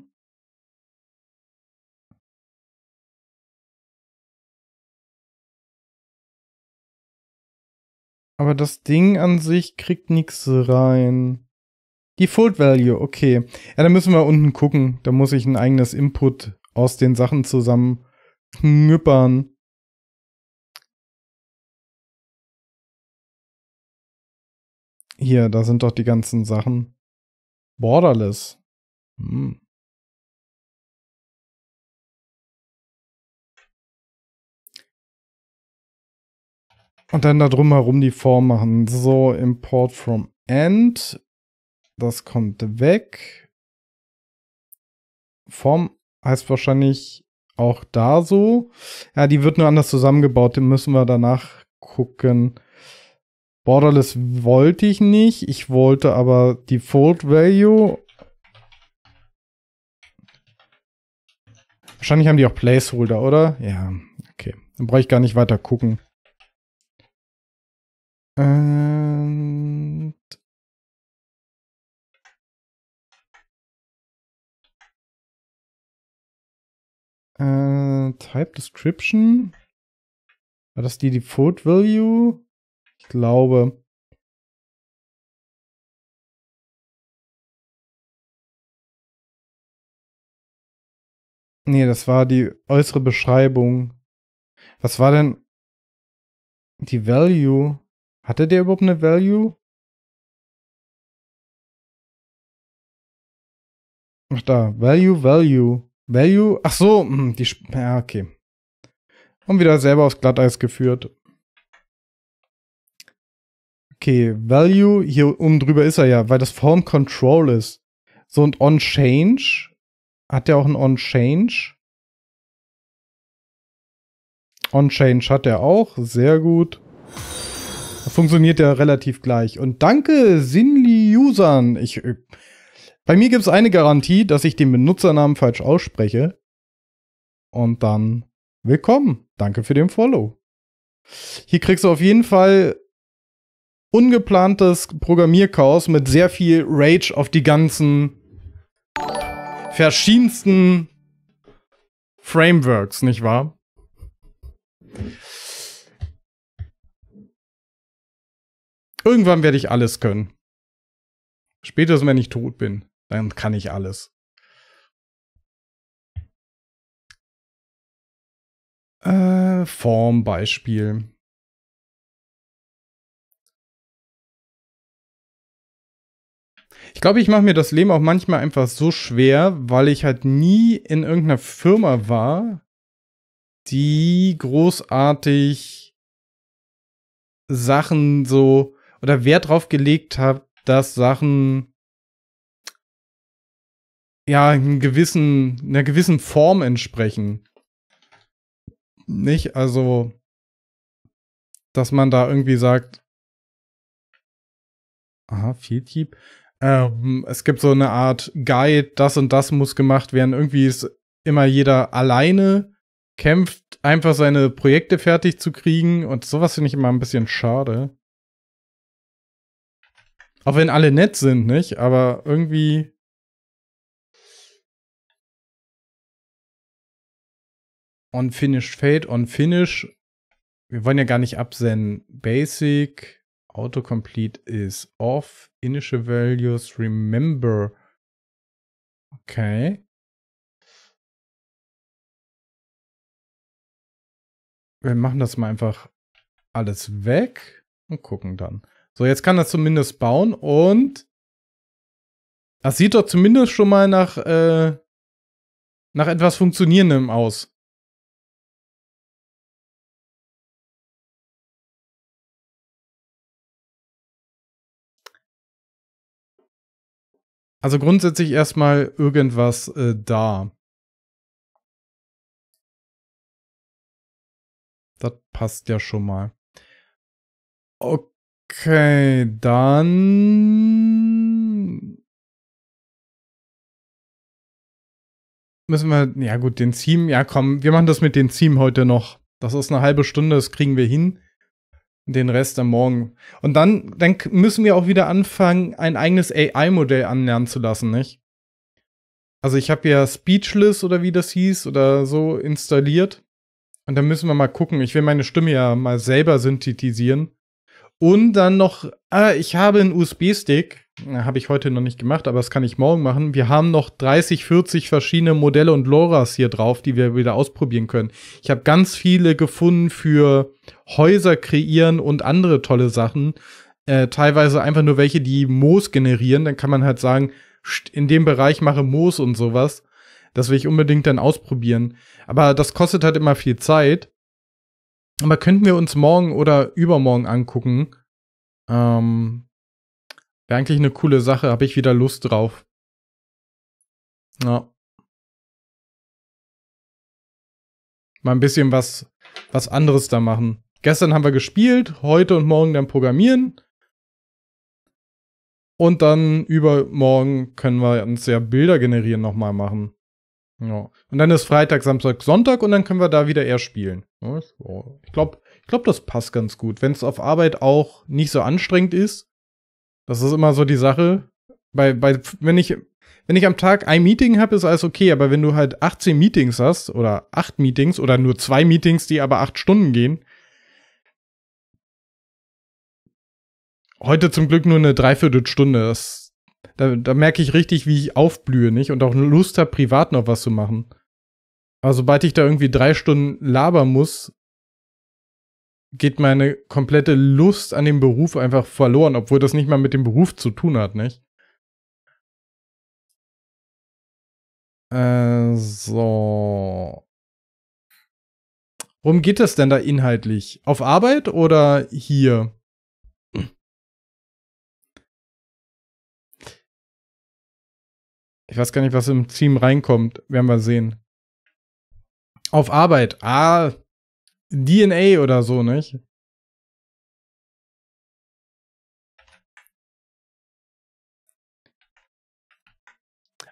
Aber das Ding an sich kriegt nichts rein. Default Value, okay. Ja, dann müssen wir unten gucken. Da muss ich ein eigenes Input aus den Sachen zusammen knüppern. Hier, da sind doch die ganzen Sachen. Borderless. Hm. Und dann da drumherum die Form machen. So, Import from End. Das kommt weg. Form heißt wahrscheinlich auch da so. Ja, die wird nur anders zusammengebaut. Den müssen wir danach gucken. Borderless wollte ich nicht. Ich wollte aber Default Value. Wahrscheinlich haben die auch Placeholder, oder? Ja, okay. Dann brauche ich gar nicht weiter gucken. Und äh, Type Description. War das die Default Value? Ich glaube, Nee, das war die äußere Beschreibung. Was war denn die Value? Hatte der überhaupt eine Value? Ach da, Value, Value. Value, ach so, hm, die, Sp ja, okay. Und wieder selber aufs Glatteis geführt okay, Value, hier oben drüber ist er ja, weil das Form Control ist. So und On Change. Hat der auch ein On Change? On Change hat er auch. Sehr gut. Das funktioniert ja relativ gleich. Und danke, Sinli Usern. Ich, äh, bei mir gibt es eine Garantie, dass ich den Benutzernamen falsch ausspreche. Und dann willkommen. Danke für den Follow. Hier kriegst du auf jeden Fall ungeplantes Programmierchaos mit sehr viel Rage auf die ganzen verschiedensten Frameworks, nicht wahr? Irgendwann werde ich alles können. Spätestens, wenn ich tot bin, dann kann ich alles. Äh, Formbeispiel. Ich glaube, ich mache mir das Leben auch manchmal einfach so schwer, weil ich halt nie in irgendeiner Firma war, die großartig Sachen so oder Wert drauf gelegt hat, dass Sachen ja in gewissen, einer gewissen Form entsprechen. Nicht? Also, dass man da irgendwie sagt, aha, viel ähm, es gibt so eine Art Guide, das und das muss gemacht werden. Irgendwie ist immer jeder alleine kämpft, einfach seine Projekte fertig zu kriegen und sowas finde ich immer ein bisschen schade. Auch wenn alle nett sind, nicht? Aber irgendwie. Unfinished Fate, Unfinished. Wir wollen ja gar nicht absenden. Basic. Autocomplete is off. Initial values remember. Okay. Wir machen das mal einfach alles weg und gucken dann. So, jetzt kann das zumindest bauen und das sieht doch zumindest schon mal nach, äh, nach etwas Funktionierendem aus. Also grundsätzlich erstmal irgendwas äh, da. Das passt ja schon mal. Okay, dann müssen wir, ja gut, den Team... ja komm, wir machen das mit den Team heute noch. Das ist eine halbe Stunde, das kriegen wir hin den Rest am Morgen. Und dann, dann müssen wir auch wieder anfangen, ein eigenes AI-Modell anlernen zu lassen, nicht? Also ich habe ja Speechless oder wie das hieß oder so installiert. Und dann müssen wir mal gucken. Ich will meine Stimme ja mal selber synthetisieren. Und dann noch, ah, ich habe einen USB-Stick habe ich heute noch nicht gemacht, aber das kann ich morgen machen. Wir haben noch 30, 40 verschiedene Modelle und Loras hier drauf, die wir wieder ausprobieren können. Ich habe ganz viele gefunden für Häuser kreieren und andere tolle Sachen. Äh, teilweise einfach nur welche, die Moos generieren. Dann kann man halt sagen, in dem Bereich mache Moos und sowas. Das will ich unbedingt dann ausprobieren. Aber das kostet halt immer viel Zeit. Aber könnten wir uns morgen oder übermorgen angucken. Ähm, Wäre eigentlich eine coole Sache, habe ich wieder Lust drauf. Ja. Mal ein bisschen was, was anderes da machen. Gestern haben wir gespielt, heute und morgen dann programmieren. Und dann übermorgen können wir uns ja Bilder generieren nochmal machen. Ja. Und dann ist Freitag, Samstag, Sonntag und dann können wir da wieder eher spielen. Oh, ich glaube, ich glaub, das passt ganz gut. Wenn es auf Arbeit auch nicht so anstrengend ist, das ist immer so die Sache. Bei, bei, wenn ich, wenn ich am Tag ein Meeting habe, ist alles okay, aber wenn du halt 18 Meetings hast oder 8 Meetings oder nur 2 Meetings, die aber 8 Stunden gehen, heute zum Glück nur eine Dreiviertelstunde, das, da, da merke ich richtig, wie ich aufblühe, nicht? Und auch Lust habe, privat noch was zu machen. Aber sobald ich da irgendwie drei Stunden labern muss, geht meine komplette Lust an dem Beruf einfach verloren, obwohl das nicht mal mit dem Beruf zu tun hat, nicht? Äh, so. Worum geht es denn da inhaltlich? Auf Arbeit oder hier? Ich weiß gar nicht, was im Team reinkommt. Werden wir sehen. Auf Arbeit. Ah, DNA oder so, nicht?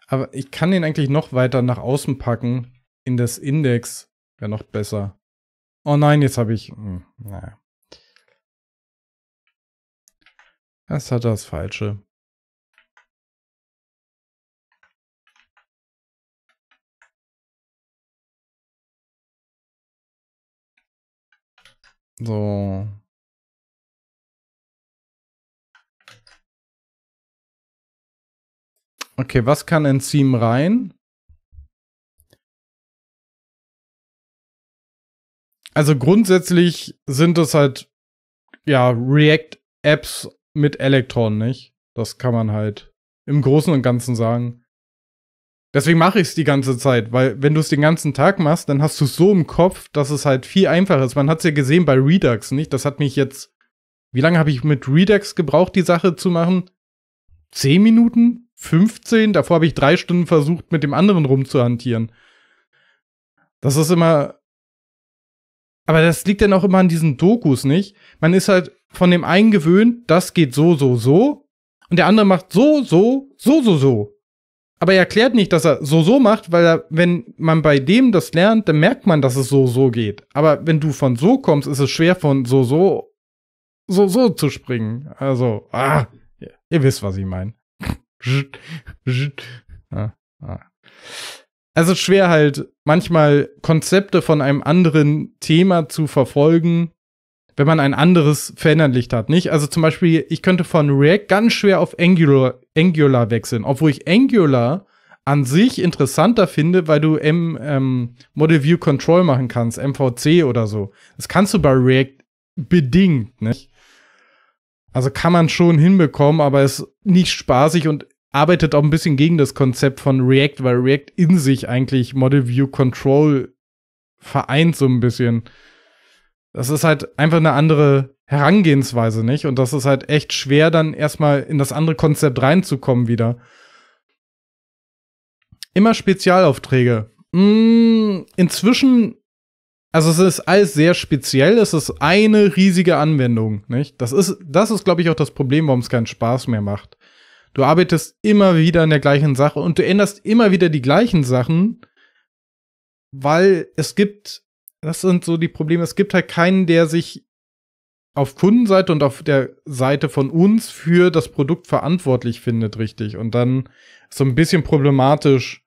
Aber ich kann den eigentlich noch weiter nach außen packen. In das Index wäre noch besser. Oh nein, jetzt habe ich... Hm, naja. Das hat das Falsche. So. Okay, was kann Enzym rein? Also grundsätzlich sind es halt ja React-Apps mit Elektron, nicht? Das kann man halt im Großen und Ganzen sagen. Deswegen mache ich es die ganze Zeit, weil wenn du es den ganzen Tag machst, dann hast du es so im Kopf, dass es halt viel einfacher ist. Man hat es ja gesehen bei Redux, nicht? Das hat mich jetzt. Wie lange habe ich mit Redux gebraucht, die Sache zu machen? Zehn Minuten? 15? Davor habe ich drei Stunden versucht, mit dem anderen rumzuhantieren. Das ist immer. Aber das liegt dann auch immer an diesen Dokus, nicht? Man ist halt von dem einen gewöhnt, das geht so, so, so. Und der andere macht so, so, so, so, so. Aber er erklärt nicht, dass er so so macht, weil er, wenn man bei dem das lernt, dann merkt man, dass es so so geht. Aber wenn du von so kommst, ist es schwer von so so so so zu springen. Also, ah, ihr wisst, was ich meine. Also ah, ah. schwer halt manchmal Konzepte von einem anderen Thema zu verfolgen, wenn man ein anderes verinnerlicht hat, nicht? Also zum Beispiel, ich könnte von React ganz schwer auf Angular, Angular wechseln, obwohl ich Angular an sich interessanter finde, weil du M, ähm, Model View Control machen kannst, MVC oder so. Das kannst du bei React bedingt, nicht? Also kann man schon hinbekommen, aber ist nicht spaßig und arbeitet auch ein bisschen gegen das Konzept von React, weil React in sich eigentlich Model View Control vereint so ein bisschen das ist halt einfach eine andere Herangehensweise, nicht? Und das ist halt echt schwer, dann erstmal in das andere Konzept reinzukommen wieder. Immer Spezialaufträge. Mm, inzwischen, also es ist alles sehr speziell, es ist eine riesige Anwendung, nicht? Das ist, das ist, glaube ich, auch das Problem, warum es keinen Spaß mehr macht. Du arbeitest immer wieder an der gleichen Sache und du änderst immer wieder die gleichen Sachen, weil es gibt das sind so die Probleme. Es gibt halt keinen, der sich auf Kundenseite und auf der Seite von uns für das Produkt verantwortlich findet, richtig. Und dann ist so ein bisschen problematisch,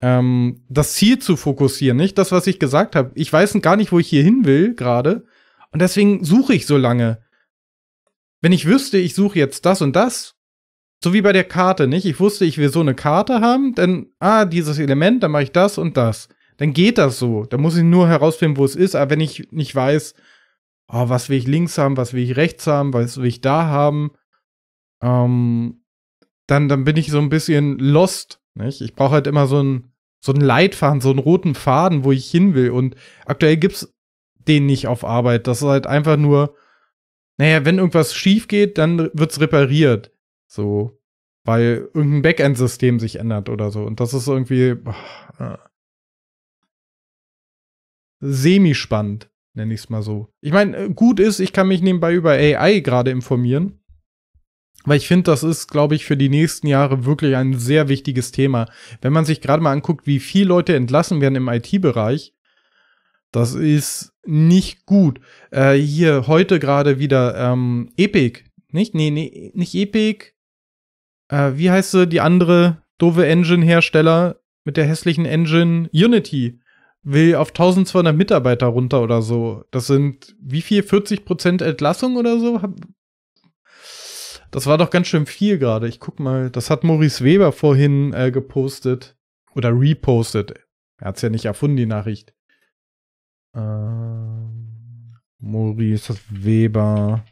ähm, das Ziel zu fokussieren, nicht? Das, was ich gesagt habe. Ich weiß gar nicht, wo ich hier hin will gerade. Und deswegen suche ich so lange. Wenn ich wüsste, ich suche jetzt das und das, so wie bei der Karte, nicht? Ich wusste, ich will so eine Karte haben, denn, ah, dieses Element, dann mache ich das und das dann geht das so. Da muss ich nur herausfinden, wo es ist. Aber wenn ich nicht weiß, oh, was will ich links haben, was will ich rechts haben, was will ich da haben, ähm, dann, dann bin ich so ein bisschen lost. Nicht? Ich brauche halt immer so einen so Leitfaden, so einen roten Faden, wo ich hin will. Und aktuell gibt es den nicht auf Arbeit. Das ist halt einfach nur, naja, wenn irgendwas schief geht, dann wird es repariert. So, weil irgendein Backend-System sich ändert oder so. Und das ist irgendwie. Boah, semi-spannend, nenne ich es mal so. Ich meine, äh, gut ist, ich kann mich nebenbei über AI gerade informieren. Weil ich finde, das ist, glaube ich, für die nächsten Jahre wirklich ein sehr wichtiges Thema. Wenn man sich gerade mal anguckt, wie viele Leute entlassen werden im IT-Bereich, das ist nicht gut. Äh, hier heute gerade wieder ähm, Epic, nicht? Nee, nee, nicht Epic. Äh, wie heißt sie, die andere doofe Engine-Hersteller mit der hässlichen Engine Unity? will auf 1200 Mitarbeiter runter oder so. Das sind wie viel? 40 Prozent Entlassung oder so? Das war doch ganz schön viel gerade. Ich guck mal, das hat Maurice Weber vorhin äh, gepostet oder repostet. Er hat es ja nicht erfunden, die Nachricht. Ähm, Maurice Weber.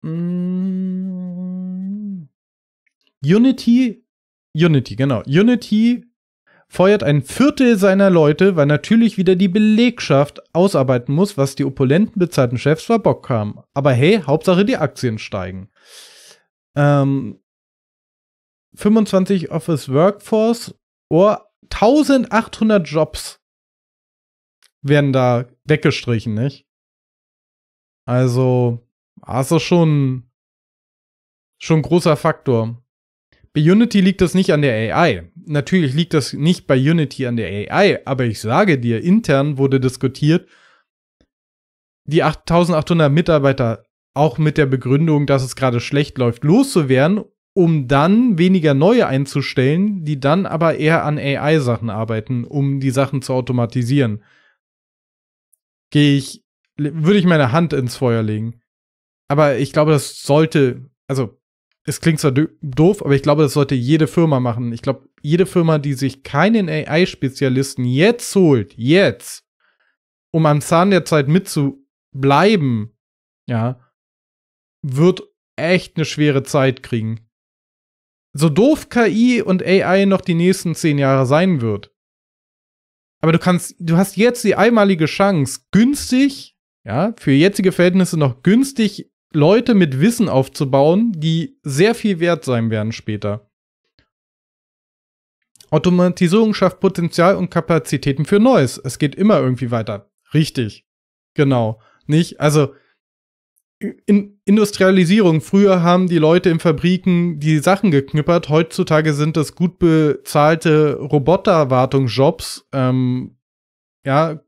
Mm. Unity Unity, genau. Unity feuert ein Viertel seiner Leute, weil natürlich wieder die Belegschaft ausarbeiten muss, was die opulenten bezahlten Chefs Bock haben. Aber hey, Hauptsache die Aktien steigen. Ähm, 25 Office Workforce oder 1800 Jobs werden da weggestrichen, nicht? Also, das ist schon, schon ein großer Faktor. Bei Unity liegt das nicht an der AI. Natürlich liegt das nicht bei Unity an der AI, aber ich sage dir, intern wurde diskutiert, die 8800 Mitarbeiter auch mit der Begründung, dass es gerade schlecht läuft, loszuwerden, um dann weniger neue einzustellen, die dann aber eher an AI-Sachen arbeiten, um die Sachen zu automatisieren. Gehe ich, würde ich meine Hand ins Feuer legen. Aber ich glaube, das sollte, also es klingt zwar doof, aber ich glaube, das sollte jede Firma machen. Ich glaube, jede Firma, die sich keinen AI-Spezialisten jetzt holt, jetzt, um am Zahn der Zeit mitzubleiben, ja, wird echt eine schwere Zeit kriegen. So doof KI und AI noch die nächsten zehn Jahre sein wird. Aber du kannst, du hast jetzt die einmalige Chance, günstig, ja, für jetzige Verhältnisse noch günstig Leute mit Wissen aufzubauen, die sehr viel wert sein werden später. Automatisierung schafft Potenzial und Kapazitäten für Neues. Es geht immer irgendwie weiter. Richtig. Genau. Nicht? Also, in Industrialisierung. Früher haben die Leute in Fabriken die Sachen geknüppert. Heutzutage sind das gut bezahlte Roboterwartungsjobs. Ähm, ja,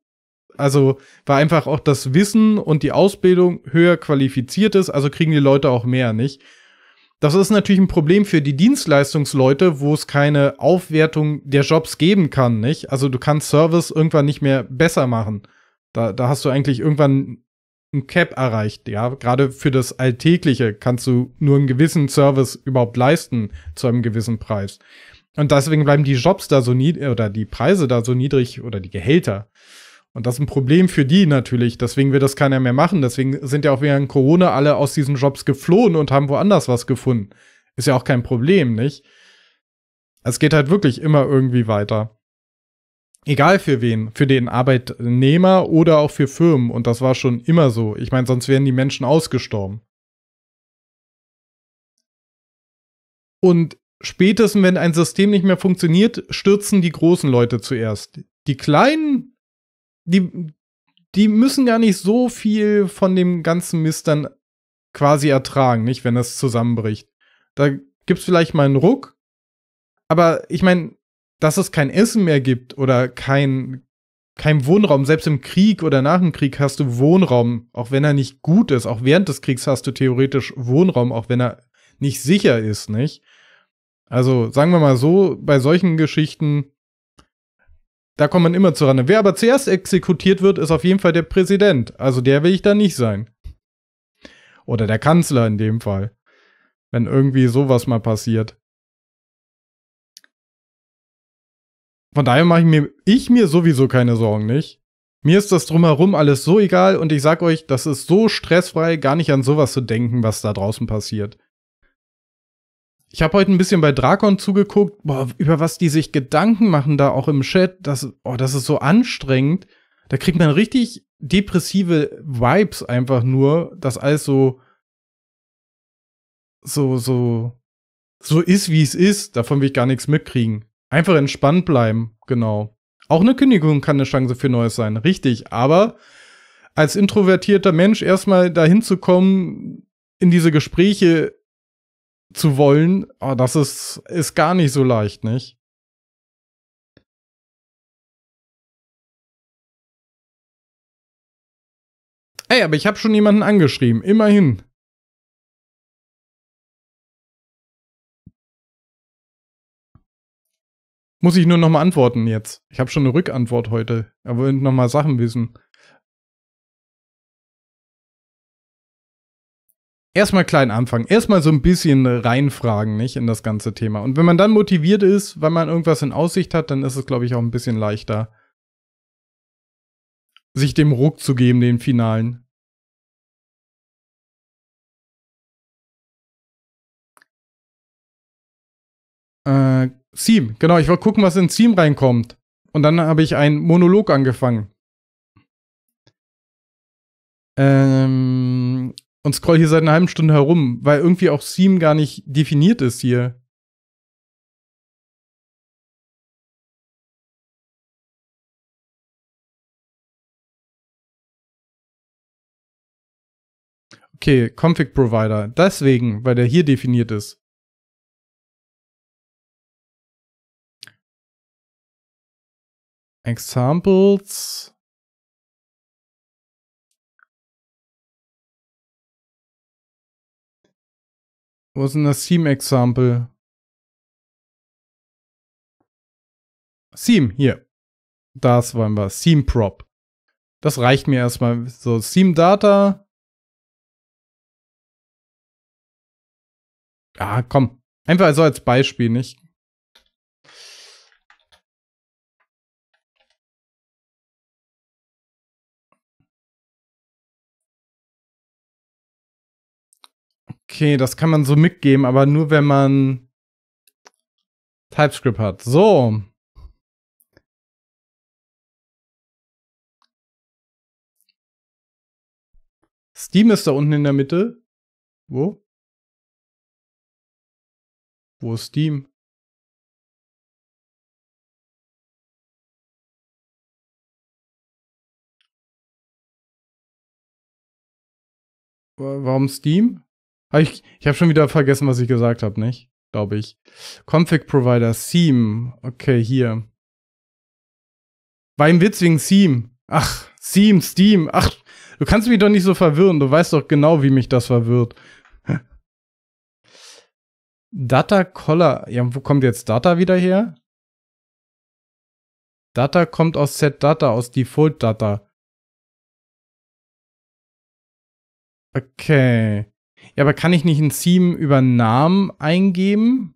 also weil einfach auch das Wissen und die Ausbildung höher qualifiziert ist, also kriegen die Leute auch mehr, nicht? Das ist natürlich ein Problem für die Dienstleistungsleute, wo es keine Aufwertung der Jobs geben kann, nicht? Also du kannst Service irgendwann nicht mehr besser machen. Da, da hast du eigentlich irgendwann ein Cap erreicht, ja. Gerade für das Alltägliche kannst du nur einen gewissen Service überhaupt leisten zu einem gewissen Preis. Und deswegen bleiben die Jobs da so niedrig oder die Preise da so niedrig oder die Gehälter und das ist ein Problem für die natürlich. Deswegen wird das keiner mehr machen. Deswegen sind ja auch während Corona alle aus diesen Jobs geflohen und haben woanders was gefunden. Ist ja auch kein Problem, nicht? Es geht halt wirklich immer irgendwie weiter. Egal für wen, für den Arbeitnehmer oder auch für Firmen. Und das war schon immer so. Ich meine, sonst wären die Menschen ausgestorben. Und spätestens, wenn ein System nicht mehr funktioniert, stürzen die großen Leute zuerst. Die kleinen die, die müssen gar nicht so viel von dem ganzen Mist dann quasi ertragen, nicht, wenn das zusammenbricht. Da gibt es vielleicht mal einen Ruck, aber ich meine, dass es kein Essen mehr gibt oder kein, kein Wohnraum, selbst im Krieg oder nach dem Krieg hast du Wohnraum, auch wenn er nicht gut ist, auch während des Kriegs hast du theoretisch Wohnraum, auch wenn er nicht sicher ist, nicht? Also sagen wir mal so, bei solchen Geschichten da kommt man immer zurande. Wer aber zuerst exekutiert wird, ist auf jeden Fall der Präsident. Also der will ich da nicht sein. Oder der Kanzler in dem Fall. Wenn irgendwie sowas mal passiert. Von daher mache ich mir, ich mir sowieso keine Sorgen, nicht? Mir ist das drumherum alles so egal und ich sag euch, das ist so stressfrei, gar nicht an sowas zu denken, was da draußen passiert. Ich habe heute ein bisschen bei Drakon zugeguckt, boah, über was die sich Gedanken machen da auch im Chat. Das, oh, das ist so anstrengend. Da kriegt man richtig depressive Vibes einfach nur, dass alles so so so so ist, wie es ist. Davon will ich gar nichts mitkriegen. Einfach entspannt bleiben, genau. Auch eine Kündigung kann eine Chance für Neues sein, richtig. Aber als introvertierter Mensch erstmal dahin zu kommen, in diese Gespräche zu wollen, oh, das ist, ist gar nicht so leicht, nicht? Ey, aber ich habe schon jemanden angeschrieben, immerhin. Muss ich nur nochmal antworten jetzt. Ich habe schon eine Rückantwort heute. Er will nochmal Sachen wissen. erstmal klein anfangen, erstmal so ein bisschen reinfragen, nicht, in das ganze Thema. Und wenn man dann motiviert ist, weil man irgendwas in Aussicht hat, dann ist es, glaube ich, auch ein bisschen leichter, sich dem Ruck zu geben, den Finalen. Äh, Seam, genau, ich wollte gucken, was in Seam reinkommt. Und dann habe ich einen Monolog angefangen. Ähm und scroll hier seit einer halben Stunde herum, weil irgendwie auch Steam gar nicht definiert ist hier. Okay, Config Provider. Deswegen, weil der hier definiert ist. Examples. Was ist denn das Seam-Example? Seam, hier. Das wollen wir. Seam Prop. Das reicht mir erstmal. So, Seam Data. Ah, komm. Einfach so als Beispiel, nicht? Okay, das kann man so mitgeben, aber nur wenn man TypeScript hat. So. Steam ist da unten in der Mitte. Wo? Wo ist Steam? Warum Steam? ich ich habe schon wieder vergessen, was ich gesagt habe, nicht? Glaube ich. Config Provider, Seam. Okay, hier. War im Witz wegen Seam. Ach, Seam, Steam. Ach, du kannst mich doch nicht so verwirren. Du weißt doch genau, wie mich das verwirrt. Data Collar. Ja, wo kommt jetzt Data wieder her? Data kommt aus Z-Data, aus Default-Data. Okay. Ja, aber kann ich nicht ein Theme über Namen eingeben?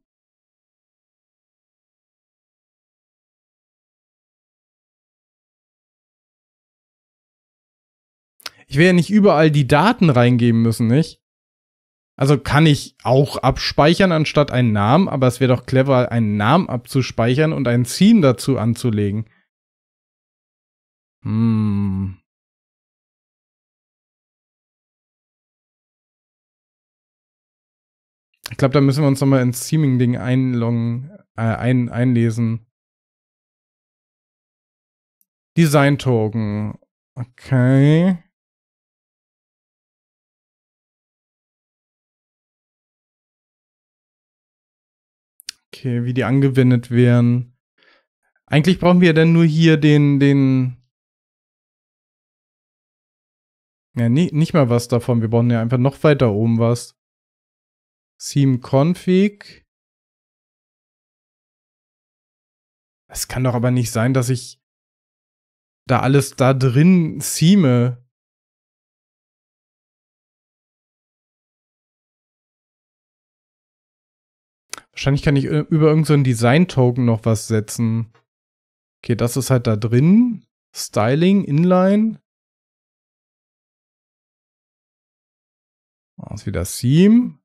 Ich will ja nicht überall die Daten reingeben müssen, nicht? Also kann ich auch abspeichern anstatt einen Namen, aber es wäre doch clever, einen Namen abzuspeichern und ein Theme dazu anzulegen. Hm. Ich glaube, da müssen wir uns nochmal ins seeming ding einloggen, äh, ein, einlesen. Design-Token. Okay. Okay, wie die angewendet werden. Eigentlich brauchen wir ja dann nur hier den, den. Ja, nie, nicht mal was davon. Wir brauchen ja einfach noch weiter oben was. Seam-Config. Es kann doch aber nicht sein, dass ich da alles da drin seame. Wahrscheinlich kann ich äh, über irgendeinen so Design-Token noch was setzen. Okay, das ist halt da drin. Styling, Inline. Das wieder Seam.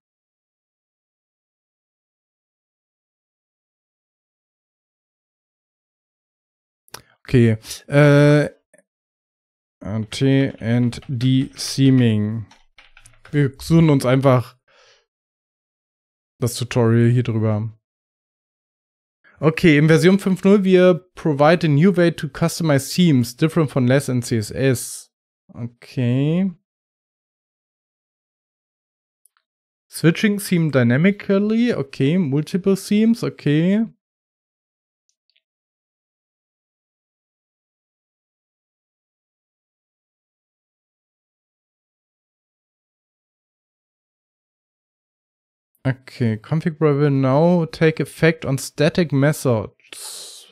Okay. Äh, T and D Seeming. Wir suchen uns einfach das Tutorial hier drüber. Okay, in Version 5.0 wir provide a new way to customize themes different from less in CSS. Okay. Switching theme dynamically, okay, multiple themes, okay. Okay, config configure will now take effect on static methods.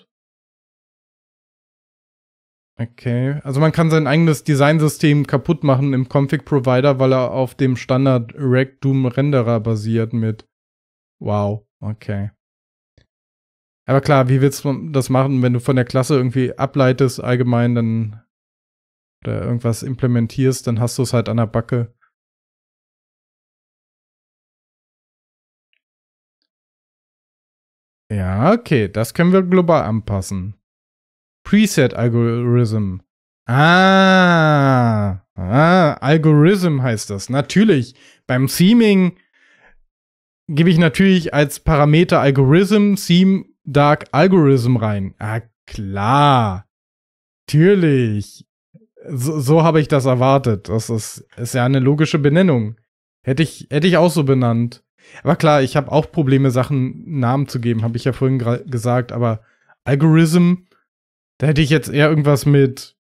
Okay, also man kann sein eigenes Designsystem kaputt machen im Config Provider, weil er auf dem Standard React Doom Renderer basiert mit. Wow, okay. Aber klar, wie willst du das machen, wenn du von der Klasse irgendwie ableitest allgemein, dann oder irgendwas implementierst, dann hast du es halt an der Backe. Ja, okay, das können wir global anpassen. Preset Algorithm. Ah, ah, Algorithm heißt das. Natürlich. Beim Theming gebe ich natürlich als Parameter Algorithm Theme Dark Algorithm rein. Ah, klar. Natürlich. So, so habe ich das erwartet. Das ist, ist ja eine logische Benennung. Hätte ich, hätte ich auch so benannt. Aber klar, ich habe auch Probleme, Sachen Namen zu geben, habe ich ja vorhin gesagt, aber Algorithm, da hätte ich jetzt eher irgendwas mit,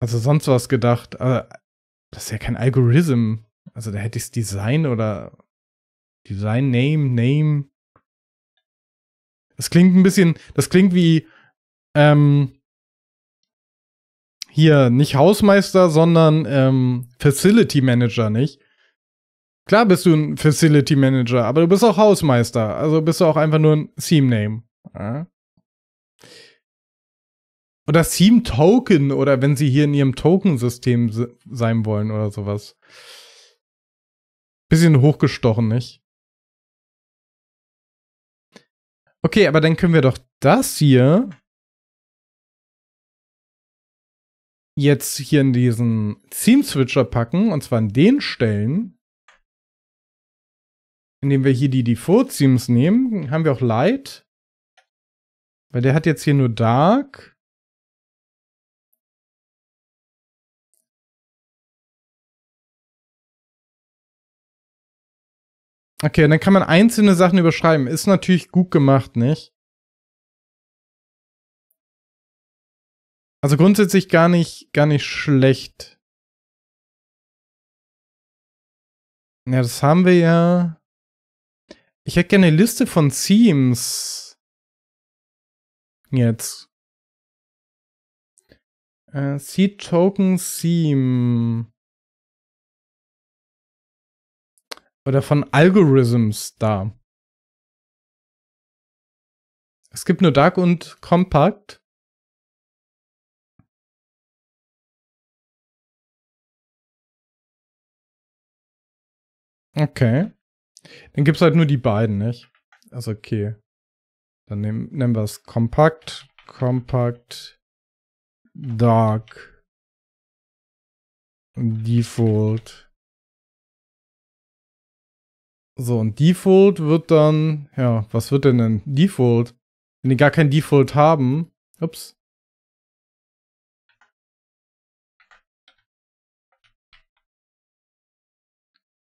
also sonst was gedacht. Aber das ist ja kein Algorithm. Also da hätte ich es Design oder Design, Name, Name. Das klingt ein bisschen, das klingt wie, ähm, hier nicht Hausmeister, sondern ähm, Facility Manager, nicht? Klar bist du ein Facility Manager, aber du bist auch Hausmeister. Also bist du auch einfach nur ein Theme Name. Ja? Oder Theme Token oder wenn sie hier in ihrem Token-System sein wollen oder sowas. Bisschen hochgestochen, nicht? Okay, aber dann können wir doch das hier jetzt hier in diesen Theme Switcher packen und zwar an den Stellen, indem wir hier die Default-Themes nehmen, haben wir auch Light. Weil der hat jetzt hier nur Dark. Okay, dann kann man einzelne Sachen überschreiben. Ist natürlich gut gemacht, nicht? Also grundsätzlich gar nicht, gar nicht schlecht. Ja, das haben wir ja. Ich hätte gerne eine Liste von Themes. Jetzt. Äh, Seed Token Theme. Oder von Algorithms da. Es gibt nur Dark und Compact. Okay. Dann gibt's halt nur die beiden, nicht? Also okay. Dann nehm, nehmen wir es kompakt, kompakt, dark, default. So, und Default wird dann, ja, was wird denn denn? Default? Wenn die gar kein Default haben, ups,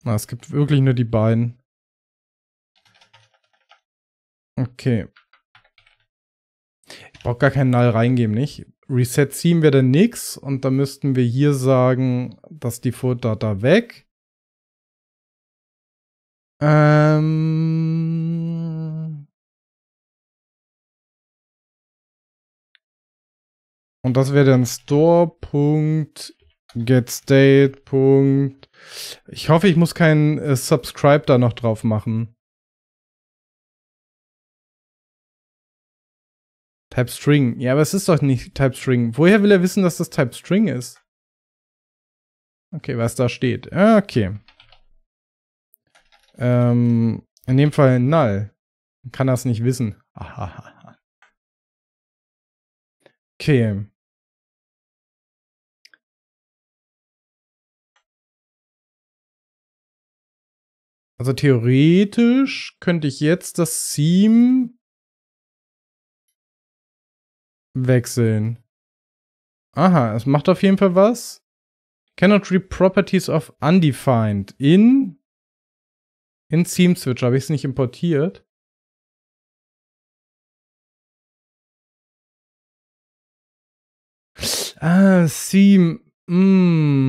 Na, es gibt wirklich nur die beiden. Okay. Ich brauche gar keinen Null reingeben, nicht? Reset ziehen wir dann nix und dann müssten wir hier sagen, dass die Data weg. Ähm und das wäre dann Store. GetState. Ich hoffe, ich muss keinen äh, Subscribe da noch drauf machen. TypeString. Ja, aber es ist doch nicht TypeString. Woher will er wissen, dass das TypeString ist? Okay, was da steht. Okay. Ähm, in dem Fall null. Kann das nicht wissen. Aha. Okay. Also theoretisch könnte ich jetzt das Seam wechseln. Aha, es macht auf jeden Fall was. Cannot read properties of undefined in in Seam Switch. Habe ich es nicht importiert? Ah, Seam. Mm.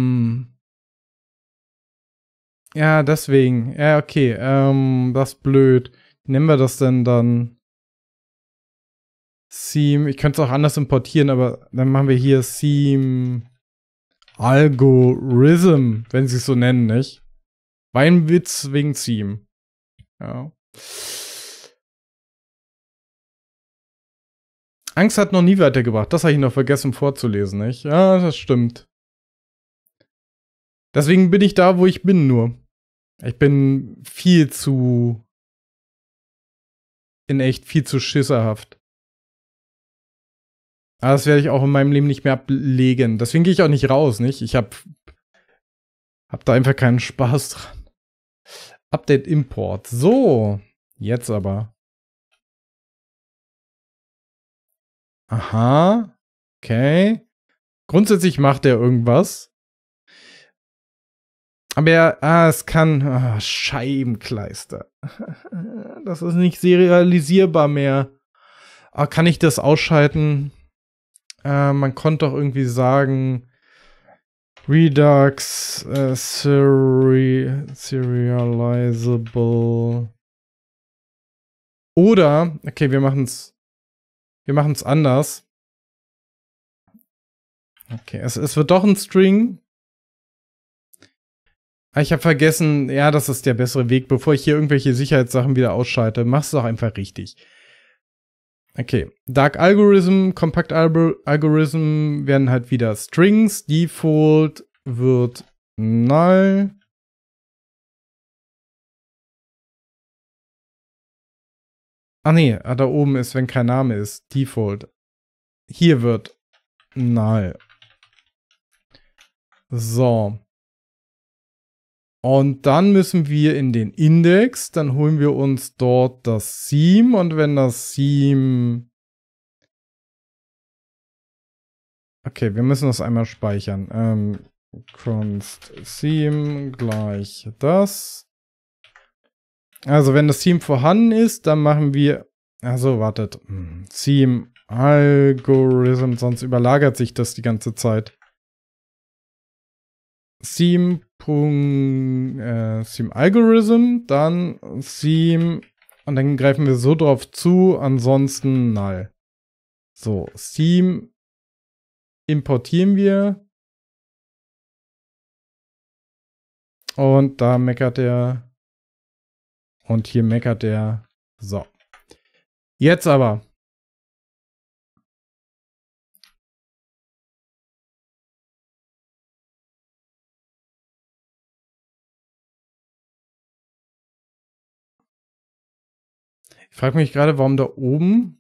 Ja, deswegen. Ja, okay. Ähm, das ist blöd. Wie nennen wir das denn dann? Seam. Ich könnte es auch anders importieren, aber dann machen wir hier Seam Algorithm, wenn sie es so nennen, nicht? Weinwitz wegen Seam. Ja. Angst hat noch nie weitergebracht. Das habe ich noch vergessen vorzulesen, nicht? Ja, das stimmt. Deswegen bin ich da, wo ich bin, nur. Ich bin viel zu. in echt viel zu schisserhaft. Aber das werde ich auch in meinem Leben nicht mehr ablegen. Deswegen gehe ich auch nicht raus, nicht? Ich hab. hab da einfach keinen Spaß dran. Update Import. So. Jetzt aber. Aha. Okay. Grundsätzlich macht er irgendwas. Aber ja, ah, es kann. Ah, Scheibenkleister. Das ist nicht serialisierbar mehr. Ah, kann ich das ausschalten? Äh, man konnte doch irgendwie sagen. Redux äh, seri Serializable. Oder, okay, wir machen es. Wir machen es anders. Okay, es, es wird doch ein String. Ah, ich habe vergessen, ja, das ist der bessere Weg, bevor ich hier irgendwelche Sicherheitssachen wieder ausschalte. Mach's doch einfach richtig. Okay, Dark Algorithm, Compact Algorithm werden halt wieder Strings. Default wird null. Ah nee, ah, da oben ist, wenn kein Name ist, Default. Hier wird null. So. Und dann müssen wir in den Index, dann holen wir uns dort das Seam und wenn das Seam... Okay, wir müssen das einmal speichern. Ähm, const Seam gleich das. Also wenn das Seam vorhanden ist, dann machen wir... Also wartet. Seam hm, Algorithm, sonst überlagert sich das die ganze Zeit. Theme. Äh, Theme Algorithm, dann Theme und dann greifen wir so drauf zu, ansonsten null. So, Theme importieren wir. Und da meckert er. Und hier meckert er. So. Jetzt aber Ich frage mich gerade, warum da oben.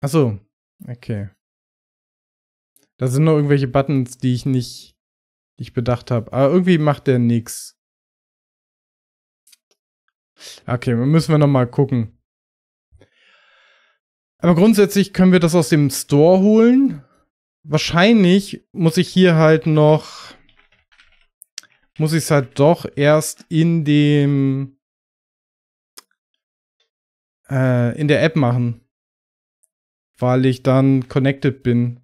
Achso, okay. Da sind noch irgendwelche Buttons, die ich nicht, die ich bedacht habe. Aber irgendwie macht der nichts. Okay, müssen wir nochmal gucken. Aber grundsätzlich können wir das aus dem Store holen. Wahrscheinlich muss ich hier halt noch, muss ich es halt doch erst in dem äh, in der App machen, weil ich dann connected bin.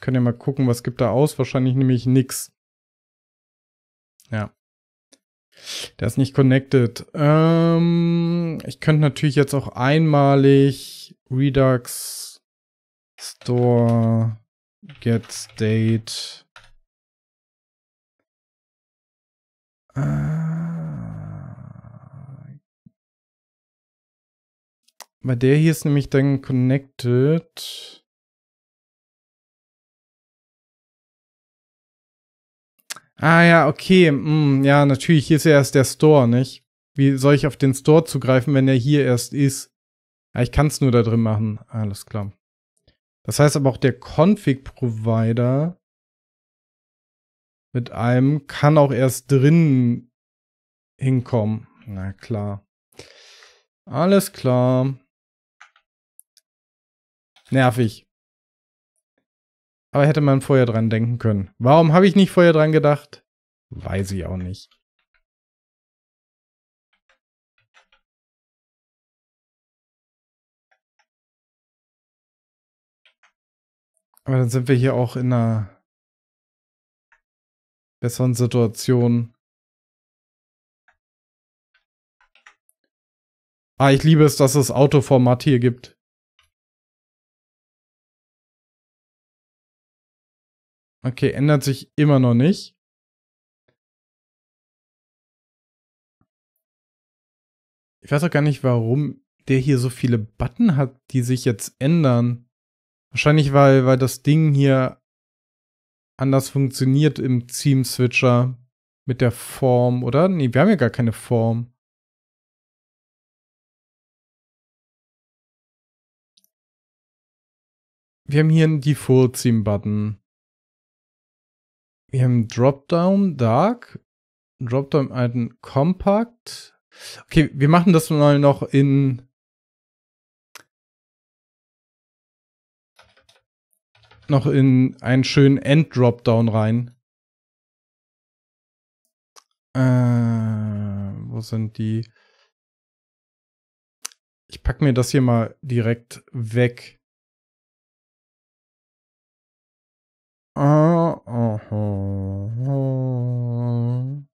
Können ja mal gucken, was gibt da aus. Wahrscheinlich nämlich nix. Ja. Der ist nicht connected. Ähm, ich könnte natürlich jetzt auch einmalig Redux Store get state. Äh, Weil der hier ist nämlich dann connected. Ah ja, okay. Mm, ja, natürlich, hier ist ja erst der Store, nicht? Wie soll ich auf den Store zugreifen, wenn er hier erst ist? Ja, ah, ich kann es nur da drin machen. Alles klar. Das heißt aber auch der Config-Provider mit einem kann auch erst drin hinkommen. Na klar. Alles klar. Nervig. Aber hätte man vorher dran denken können. Warum habe ich nicht vorher dran gedacht? Weiß ich auch nicht. Aber dann sind wir hier auch in einer besseren Situation. Ah, ich liebe es, dass es Autoformat hier gibt. Okay, ändert sich immer noch nicht. Ich weiß auch gar nicht, warum der hier so viele Button hat, die sich jetzt ändern. Wahrscheinlich, weil, weil das Ding hier anders funktioniert im Team Switcher mit der Form, oder? Nee, wir haben ja gar keine Form. Wir haben hier einen Default Team Button. Wir haben Dropdown Dark, Dropdown Alten Compact. Okay, wir machen das mal noch in noch in einen schönen End-Dropdown rein. Äh, wo sind die? Ich packe mir das hier mal direkt weg. Äh, ah, oh,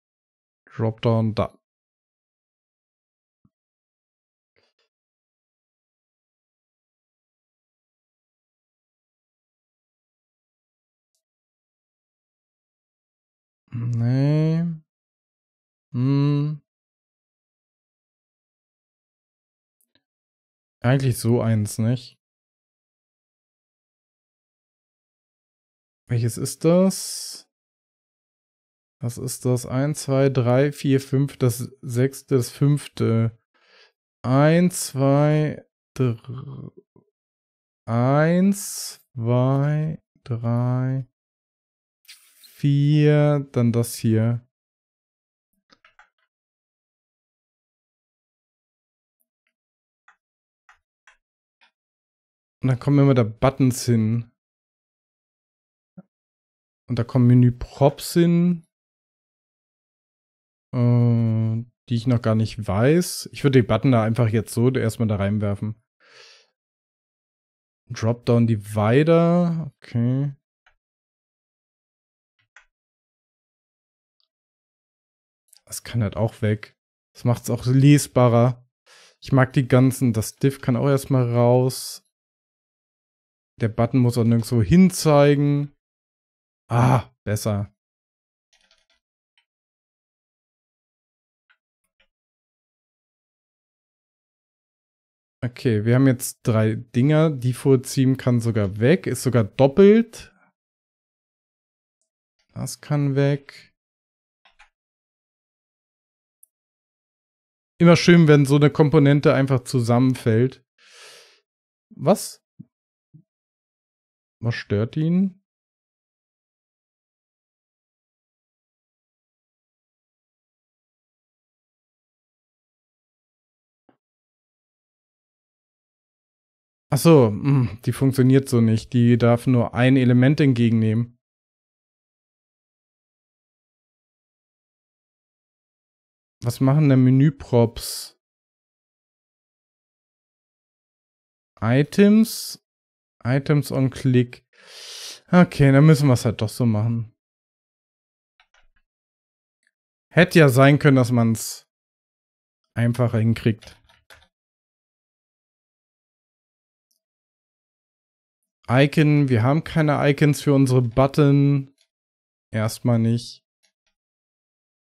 Dropdown da. Nee. Hm. Eigentlich so eins, nicht? Welches ist das? Was ist das 1, 2, 3, 4, 5, das sechste, das fünfte. 1, 2, 3, 1, 2, 3, 4, dann das hier. Und dann kommen immer da Buttons hin. Und da kommen Menüprops hin, äh, die ich noch gar nicht weiß. Ich würde die Button da einfach jetzt so erstmal da reinwerfen. Dropdown Divider, okay. Das kann halt auch weg. Das macht es auch lesbarer. Ich mag die ganzen, das Div kann auch erstmal raus. Der Button muss auch nirgendwo hinzeigen. Ah, besser. Okay, wir haben jetzt drei Dinger. Die vorziehen kann sogar weg. Ist sogar doppelt. Das kann weg. Immer schön, wenn so eine Komponente einfach zusammenfällt. Was? Was stört ihn? Ach so, mm, die funktioniert so nicht. Die darf nur ein Element entgegennehmen. Was machen denn Menüprops? Items? Items on Click. Okay, dann müssen wir es halt doch so machen. Hätte ja sein können, dass man es einfacher hinkriegt. Icon, wir haben keine Icons für unsere Button. Erstmal nicht.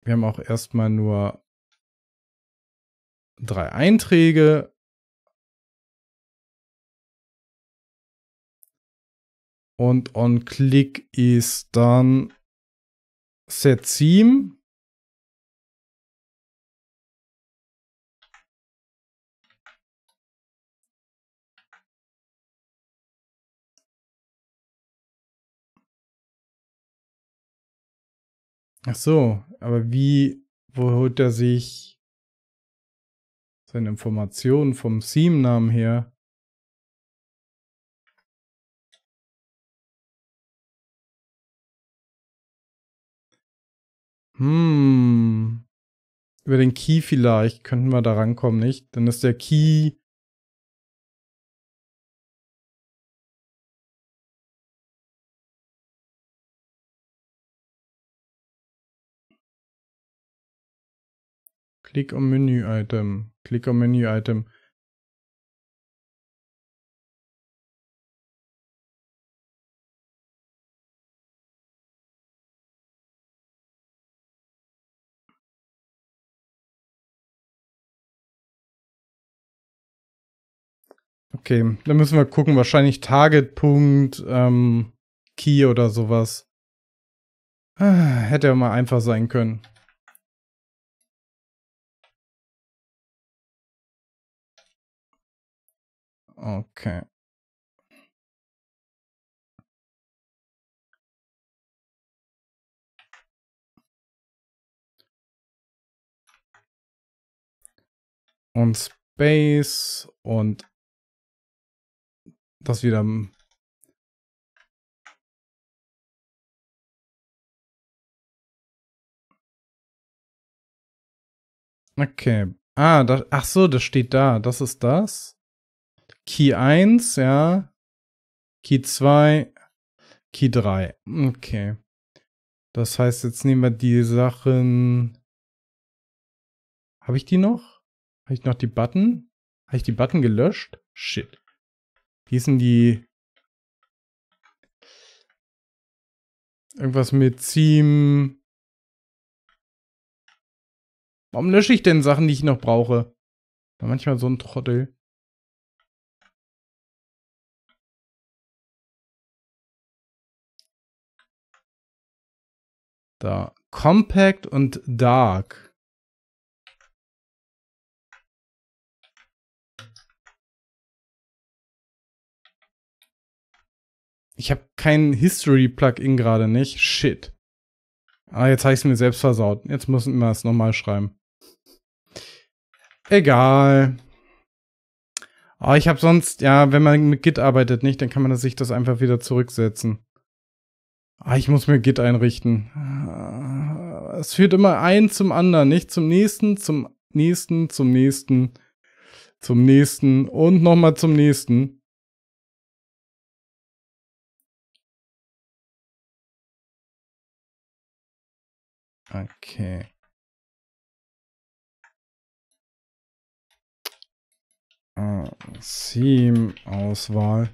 Wir haben auch erstmal nur drei Einträge. Und on-click ist dann set setSeam. Ach so, aber wie, wo holt er sich seine Informationen vom Theme-Namen her? Hm. Über den Key vielleicht könnten wir da rankommen, nicht? Dann ist der Key Klick um Menü-Item. Klick um Menü-Item. Okay, dann müssen wir gucken. Wahrscheinlich Target-Punkt, ähm, Key oder sowas. Ah, hätte ja mal einfach sein können. Okay. Und Space und das wieder Okay. Ah, das, ach so, das steht da. Das ist das. Key 1, ja. Key 2, Key 3. Okay. Das heißt, jetzt nehmen wir die Sachen. Habe ich die noch? Habe ich noch die Button? Habe ich die Button gelöscht? Shit. Wie ist denn die. Irgendwas mit Seam. Warum lösche ich denn Sachen, die ich noch brauche? Manchmal so ein Trottel. Da. Compact und Dark. Ich habe kein History-Plugin gerade nicht. Shit. Ah, jetzt habe ich es mir selbst versaut. Jetzt müssen wir es nochmal schreiben. Egal. Aber ah, ich habe sonst, ja, wenn man mit Git arbeitet nicht, dann kann man sich das einfach wieder zurücksetzen. Ah, ich muss mir Git einrichten. Es führt immer ein zum anderen, nicht zum nächsten, zum nächsten, zum nächsten, zum nächsten und nochmal zum nächsten. Okay. Ah, Theme-Auswahl.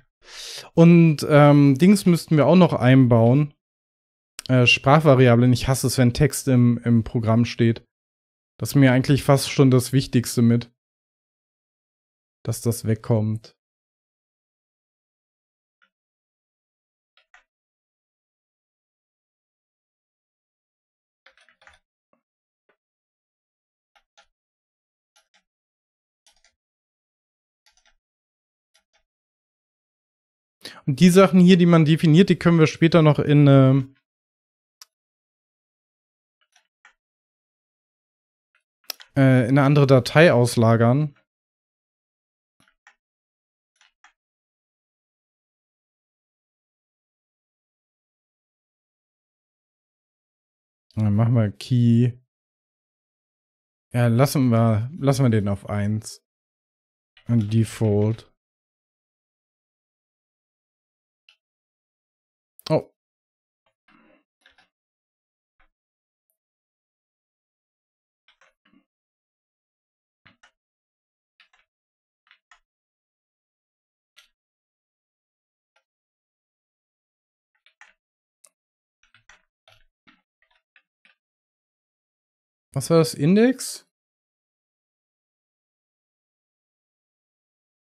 Und ähm, Dings müssten wir auch noch einbauen äh, Sprachvariablen. Ich hasse es, wenn Text im, im Programm steht. Das ist mir eigentlich fast schon das Wichtigste mit, dass das wegkommt. Und die Sachen hier, die man definiert, die können wir später noch in ähm, äh, in eine andere Datei auslagern. Dann machen wir Key. Ja, lassen wir, lassen wir den auf 1. Und Default. Was war das Index?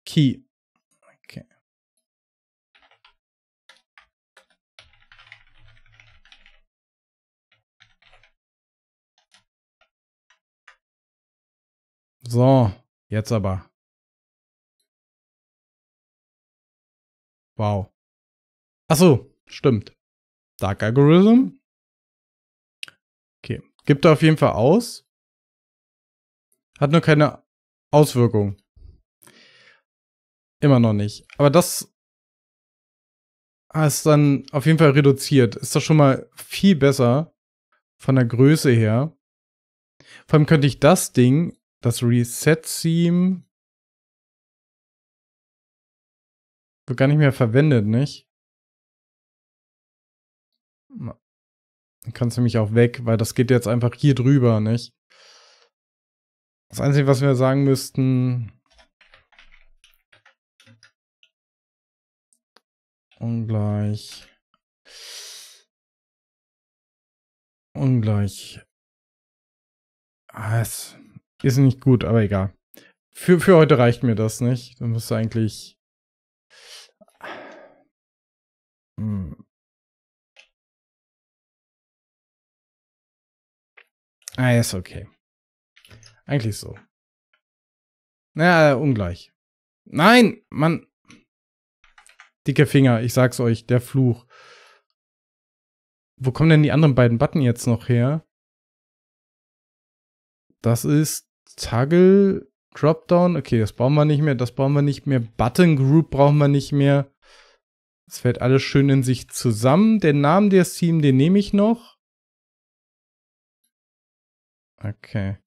Key. Okay. So, jetzt aber. Wow. Ach so, stimmt. Dark Algorithm Gibt er auf jeden Fall aus. Hat nur keine Auswirkung. Immer noch nicht. Aber das ist dann auf jeden Fall reduziert. Ist das schon mal viel besser von der Größe her. Vor allem könnte ich das Ding, das Reset-Seam, gar nicht mehr verwendet, nicht? Dann kannst du mich auch weg, weil das geht jetzt einfach hier drüber, nicht? Das Einzige, was wir sagen müssten... Ungleich. Ungleich. Ah, es ist nicht gut, aber egal. Für, für heute reicht mir das nicht. Dann du eigentlich Ah, ist okay. Eigentlich so. Naja, ungleich. Nein, Mann. Dicke Finger, ich sag's euch, der Fluch. Wo kommen denn die anderen beiden Button jetzt noch her? Das ist Toggle Dropdown. Okay, das brauchen wir nicht mehr. Das brauchen wir nicht mehr. Button Group brauchen wir nicht mehr. Es fällt alles schön in sich zusammen. Den Namen der Steam, den nehme ich noch. Okay.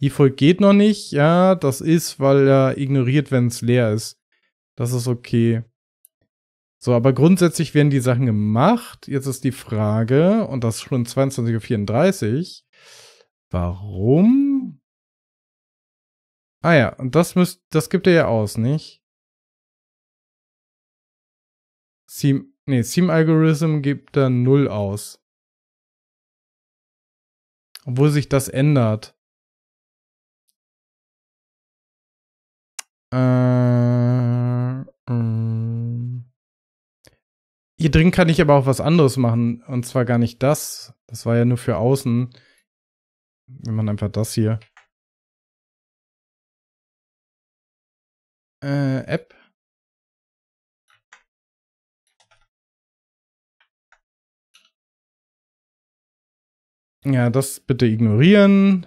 Die Folge geht noch nicht. Ja, das ist, weil er ignoriert, wenn es leer ist. Das ist okay. So, aber grundsätzlich werden die Sachen gemacht. Jetzt ist die Frage, und das ist schon 22.34 Uhr, warum? Ah ja, und das müsst, das gibt er ja aus, nicht? Seam, nee, Seam Algorithm gibt da null aus obwohl sich das ändert. Äh, mm. Hier drin kann ich aber auch was anderes machen. Und zwar gar nicht das. Das war ja nur für außen. Wenn man einfach das hier. Äh, App. Ja, das bitte ignorieren,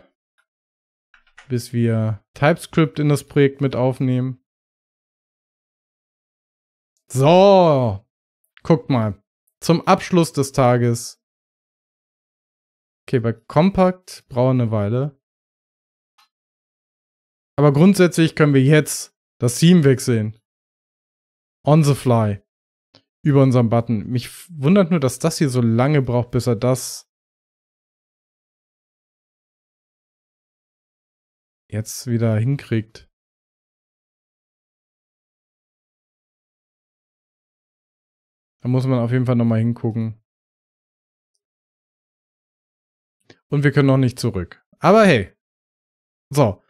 bis wir TypeScript in das Projekt mit aufnehmen. So, guckt mal. Zum Abschluss des Tages. Okay, bei Compact brauchen eine Weile. Aber grundsätzlich können wir jetzt das Theme wechseln. On the fly. Über unseren Button. Mich wundert nur, dass das hier so lange braucht, bis er das jetzt wieder hinkriegt. Da muss man auf jeden Fall nochmal hingucken. Und wir können noch nicht zurück. Aber hey. So.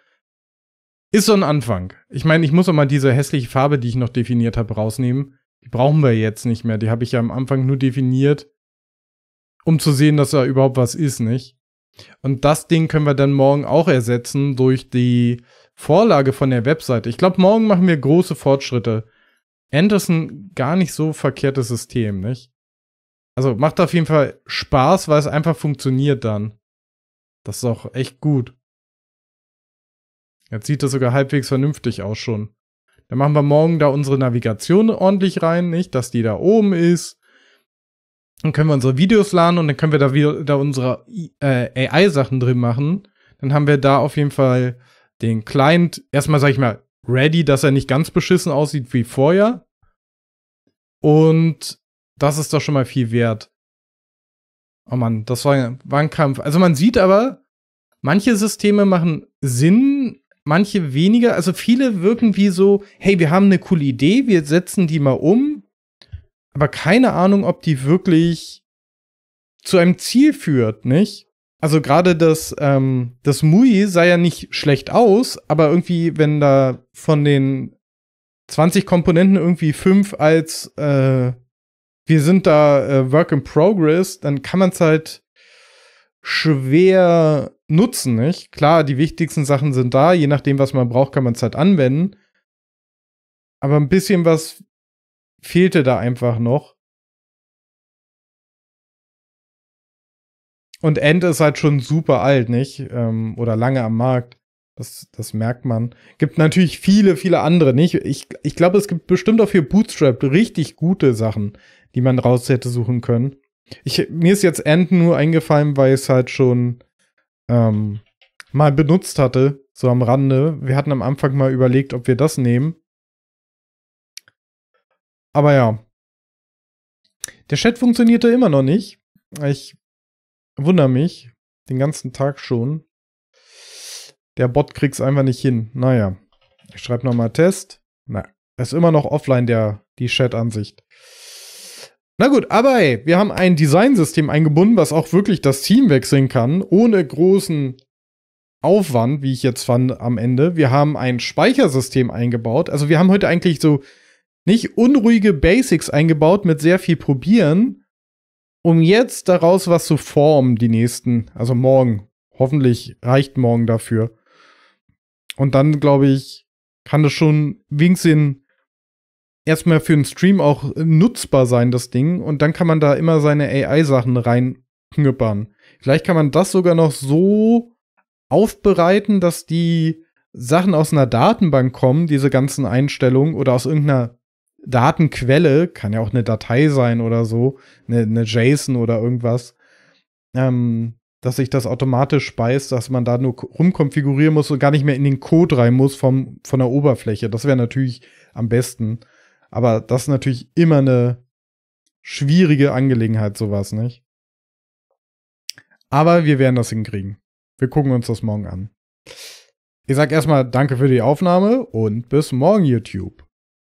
Ist so ein Anfang. Ich meine, ich muss auch mal diese hässliche Farbe, die ich noch definiert habe, rausnehmen. Die brauchen wir jetzt nicht mehr. Die habe ich ja am Anfang nur definiert, um zu sehen, dass da überhaupt was ist, nicht? Und das Ding können wir dann morgen auch ersetzen durch die Vorlage von der Webseite. Ich glaube, morgen machen wir große Fortschritte. Anderson, gar nicht so verkehrtes System, nicht? Also macht auf jeden Fall Spaß, weil es einfach funktioniert dann. Das ist auch echt gut. Jetzt sieht das sogar halbwegs vernünftig aus schon. Dann machen wir morgen da unsere Navigation ordentlich rein, nicht? Dass die da oben ist dann können wir unsere Videos laden und dann können wir da wieder da unsere äh, AI-Sachen drin machen. Dann haben wir da auf jeden Fall den Client erstmal, sag ich mal, ready, dass er nicht ganz beschissen aussieht wie vorher. Und das ist doch schon mal viel wert. Oh Mann, das war, war ein Kampf. Also man sieht aber, manche Systeme machen Sinn, manche weniger. Also viele wirken wie so, hey, wir haben eine coole Idee, wir setzen die mal um, aber keine Ahnung, ob die wirklich zu einem Ziel führt, nicht? Also gerade das, ähm, das Mui sah ja nicht schlecht aus, aber irgendwie, wenn da von den 20 Komponenten irgendwie fünf als äh, wir sind da äh, Work in Progress, dann kann man es halt schwer nutzen, nicht? Klar, die wichtigsten Sachen sind da, je nachdem, was man braucht, kann man es halt anwenden. Aber ein bisschen was fehlte da einfach noch. Und End ist halt schon super alt, nicht? Ähm, oder lange am Markt. Das, das merkt man. Gibt natürlich viele, viele andere, nicht? Ich, ich glaube, es gibt bestimmt auch für Bootstrap richtig gute Sachen, die man raus hätte suchen können. Ich, mir ist jetzt End nur eingefallen, weil ich es halt schon ähm, mal benutzt hatte, so am Rande. Wir hatten am Anfang mal überlegt, ob wir das nehmen. Aber ja. Der Chat funktionierte immer noch nicht. Ich wundere mich. Den ganzen Tag schon. Der Bot kriegt es einfach nicht hin. Naja. Ich schreibe nochmal Test. Na, ist immer noch offline, der, die Chat-Ansicht. Na gut, aber ey, wir haben ein Designsystem eingebunden, was auch wirklich das Team wechseln kann, ohne großen Aufwand, wie ich jetzt fand am Ende. Wir haben ein Speichersystem eingebaut. Also wir haben heute eigentlich so nicht unruhige Basics eingebaut mit sehr viel Probieren, um jetzt daraus was zu formen, die nächsten, also morgen. Hoffentlich reicht morgen dafür. Und dann, glaube ich, kann das schon Wingsinn erstmal für einen Stream auch nutzbar sein, das Ding. Und dann kann man da immer seine AI-Sachen reinknüppern. Vielleicht kann man das sogar noch so aufbereiten, dass die Sachen aus einer Datenbank kommen, diese ganzen Einstellungen oder aus irgendeiner Datenquelle, kann ja auch eine Datei sein oder so, eine, eine JSON oder irgendwas, ähm, dass sich das automatisch speist, dass man da nur rumkonfigurieren muss und gar nicht mehr in den Code rein muss vom, von der Oberfläche. Das wäre natürlich am besten. Aber das ist natürlich immer eine schwierige Angelegenheit, sowas, nicht? Aber wir werden das hinkriegen. Wir gucken uns das morgen an. Ich sag erstmal Danke für die Aufnahme und bis morgen, YouTube.